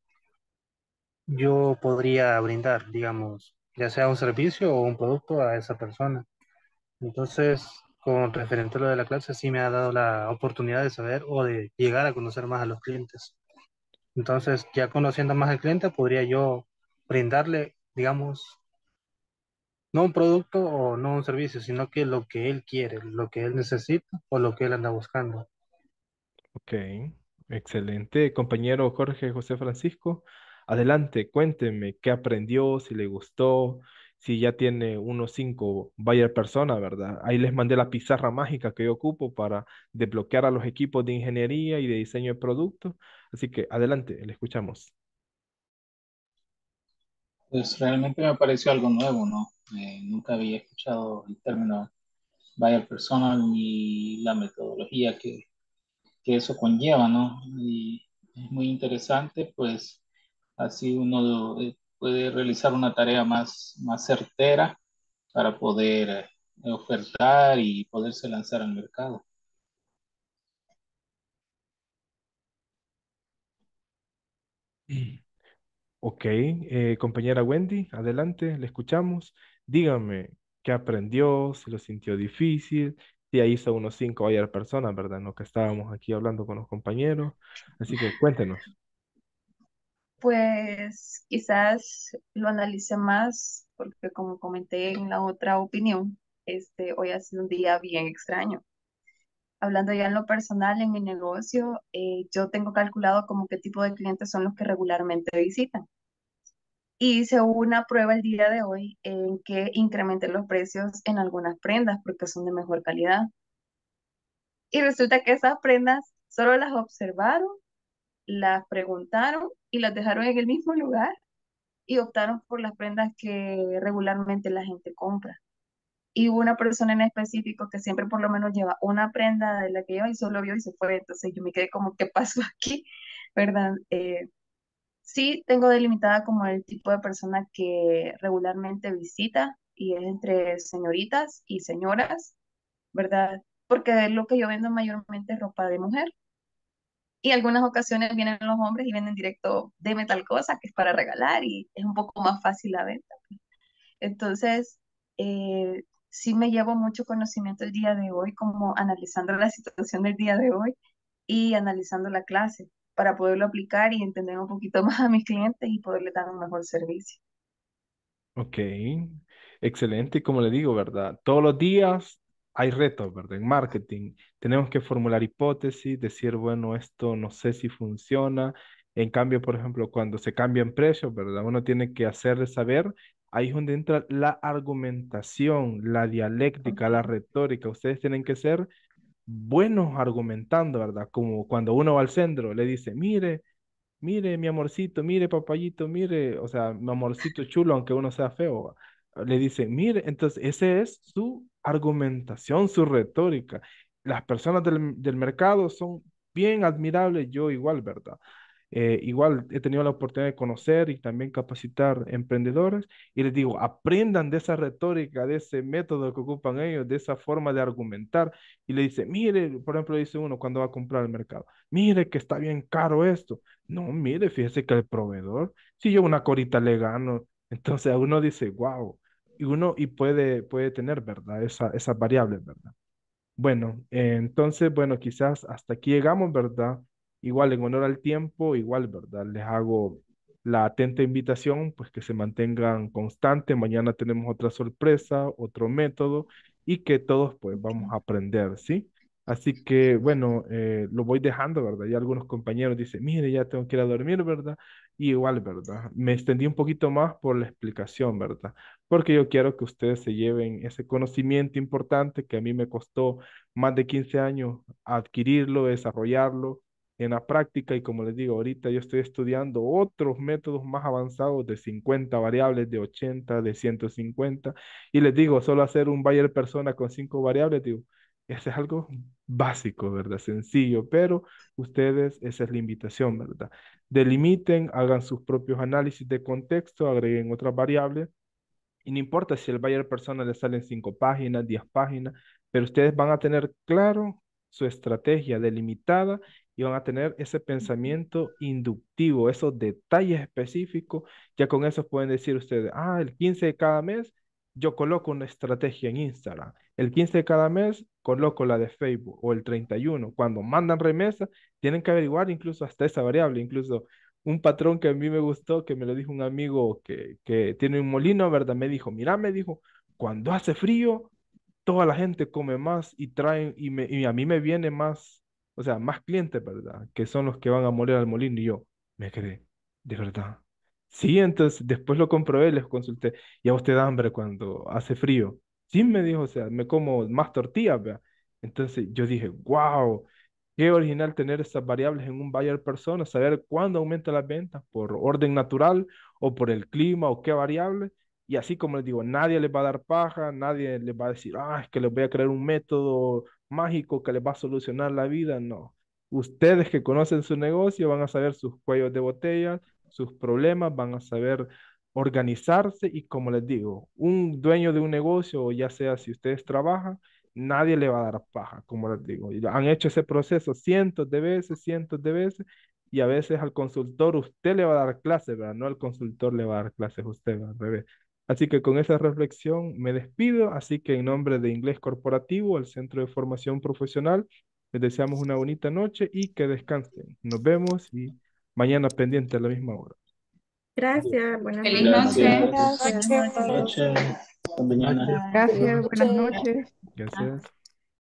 [SPEAKER 12] yo podría brindar, digamos, ya sea un servicio o un producto a esa persona. Entonces, con referente a lo de la clase, sí me ha dado la oportunidad de saber o de llegar a conocer más a los clientes.
[SPEAKER 1] Entonces, ya conociendo más al cliente, podría yo brindarle, digamos, no un producto o no un servicio, sino que lo que él quiere, lo que él necesita o lo que él anda buscando. Ok, excelente. Compañero Jorge José Francisco, adelante, cuénteme qué aprendió, si le gustó, si ya tiene unos cinco buyer persona, ¿verdad? Ahí les mandé la pizarra mágica que yo ocupo para desbloquear a los equipos de ingeniería y de diseño de producto, Así que adelante, le escuchamos. Pues realmente me
[SPEAKER 6] pareció algo nuevo, ¿no? Eh, nunca había escuchado el término buyer personal ni la metodología que, eso conlleva, ¿no? Y es muy interesante, pues así uno eh, puede realizar una tarea más, más certera para poder eh, ofertar y poderse lanzar al mercado.
[SPEAKER 1] Mm. Ok, eh, compañera Wendy, adelante, le escuchamos. Dígame qué aprendió, si lo sintió difícil, si ahí hizo unos cinco ayer personas, ¿verdad? En lo que estábamos aquí hablando con los compañeros. Así que cuéntenos.
[SPEAKER 6] Pues quizás lo analice más, porque como comenté en la otra opinión, este, hoy ha sido un día bien extraño hablando ya en lo personal, en mi negocio, eh, yo tengo calculado como qué tipo de clientes son los que regularmente visitan. Y hice una prueba el día de hoy en que incrementé los precios en algunas prendas porque son de mejor calidad. Y resulta que esas prendas solo las observaron, las preguntaron y las dejaron en el mismo lugar y optaron por las prendas que regularmente la gente compra y una persona en específico que siempre por lo menos lleva una prenda de la que yo y solo vio y se fue. Entonces yo me quedé como, ¿qué pasó (laughs) aquí? ¿Verdad? Eh, sí, tengo delimitada como el tipo de persona que regularmente visita y es entre señoritas y señoras, ¿verdad? Porque lo que yo vendo mayormente es ropa de mujer. Y algunas ocasiones vienen los hombres y venden directo, de metal cosa que es para regalar y es un poco más fácil la venta. Entonces, eh, sí me llevo mucho conocimiento el día de hoy, como analizando la situación del día de hoy y analizando la clase para poderlo aplicar y entender un poquito (laughs) más a mis clientes y poderle dar un mejor servicio.
[SPEAKER 1] Ok, excelente. Y como le digo, ¿verdad? Todos los días hay retos, ¿verdad? En marketing tenemos que formular hipótesis, decir, bueno, esto no sé si funciona. En cambio, por ejemplo, cuando se cambian precios, ¿verdad? Uno tiene que hacerle saber Ahí es donde entra la argumentación, la dialéctica, la retórica. Ustedes tienen que ser buenos argumentando, ¿verdad? Como cuando uno va al centro, le dice, mire, mire mi amorcito, mire papayito, mire, o sea, mi amorcito chulo, aunque uno sea feo, le dice, mire, entonces esa es su argumentación, su retórica. Las personas del, del mercado son bien admirables, yo igual, ¿verdad? Eh, igual he tenido la oportunidad de conocer y también capacitar emprendedores y les digo, aprendan de esa retórica, de ese método que ocupan ellos, de esa forma de argumentar. Y le dice, mire, por ejemplo, dice uno cuando va a comprar al mercado, mire que está bien caro esto. No, mire, fíjese que el proveedor, si yo una corita le gano, entonces uno dice, wow, y uno y puede, puede tener, ¿verdad? Esa, esas variables, ¿verdad? Bueno, entonces, bueno, quizás hasta aquí llegamos, ¿verdad? Igual en honor al tiempo, igual, ¿verdad? Les hago la atenta invitación, pues que se mantengan constantes. Mañana tenemos otra sorpresa, otro método y que todos pues vamos a aprender, ¿sí? Así que bueno, eh, lo voy dejando, ¿verdad? Y algunos compañeros dicen, mire, ya tengo que ir a dormir, ¿verdad? Y igual, ¿verdad? Me extendí un poquito más por la explicación, ¿verdad? Porque yo quiero que ustedes se lleven ese conocimiento importante que a mí me costó más de 15 años adquirirlo, desarrollarlo en la práctica y como les digo, ahorita yo estoy estudiando otros métodos más avanzados de 50 variables, de 80, de 150 y les digo, solo hacer un Bayer persona con cinco variables, digo, ese es algo básico, ¿verdad? Sencillo, pero ustedes, esa es la invitación, ¿verdad? Delimiten, hagan sus propios análisis de contexto, agreguen otras variables y no importa si el Bayer persona le salen cinco páginas, 10 páginas, pero ustedes van a tener claro su estrategia delimitada y van a tener ese pensamiento inductivo, esos detalles específicos. Ya con eso pueden decir ustedes, ah, el 15 de cada mes yo coloco una estrategia en Instagram. El 15 de cada mes coloco la de Facebook o el 31. Cuando mandan remesa, tienen que averiguar incluso hasta esa variable, incluso un patrón que a mí me gustó, que me lo dijo un amigo que, que tiene un molino, ¿verdad? Me dijo, mira, me dijo, cuando hace frío, toda la gente come más y traen, y, me, y a mí me viene más o sea, más clientes, ¿verdad? Que son los que van a moler al molino. Y yo me quedé, de verdad. Sí, entonces después lo comprobé, les consulté. Y a usted da hambre cuando hace frío. Sí, me dijo, o sea, me como más tortillas, ¿verdad? Entonces yo dije, wow, qué original tener esas variables en un buyer persona, saber cuándo aumenta las ventas, por orden natural o por el clima o qué variable. Y así como les digo, nadie les va a dar paja, nadie les va a decir, ah, es que les voy a crear un método mágico que les va a solucionar la vida, no. Ustedes que conocen su negocio van a saber sus cuellos de botella, sus problemas, van a saber organizarse y como les digo, un dueño de un negocio, o ya sea si ustedes trabajan, nadie le va a dar paja, como les digo. Han hecho ese proceso cientos de veces, cientos de veces, y a veces al consultor usted le va a dar clases, ¿verdad? No al consultor le va a dar clases usted, al revés. Así que con esa reflexión me despido, así que en nombre de Inglés Corporativo, el Centro de Formación Profesional, les deseamos una bonita noche y que descansen. Nos vemos y mañana pendiente a la misma hora.
[SPEAKER 10] Gracias, buenas noches. Gracias,
[SPEAKER 6] buenas noches.
[SPEAKER 1] Gracias.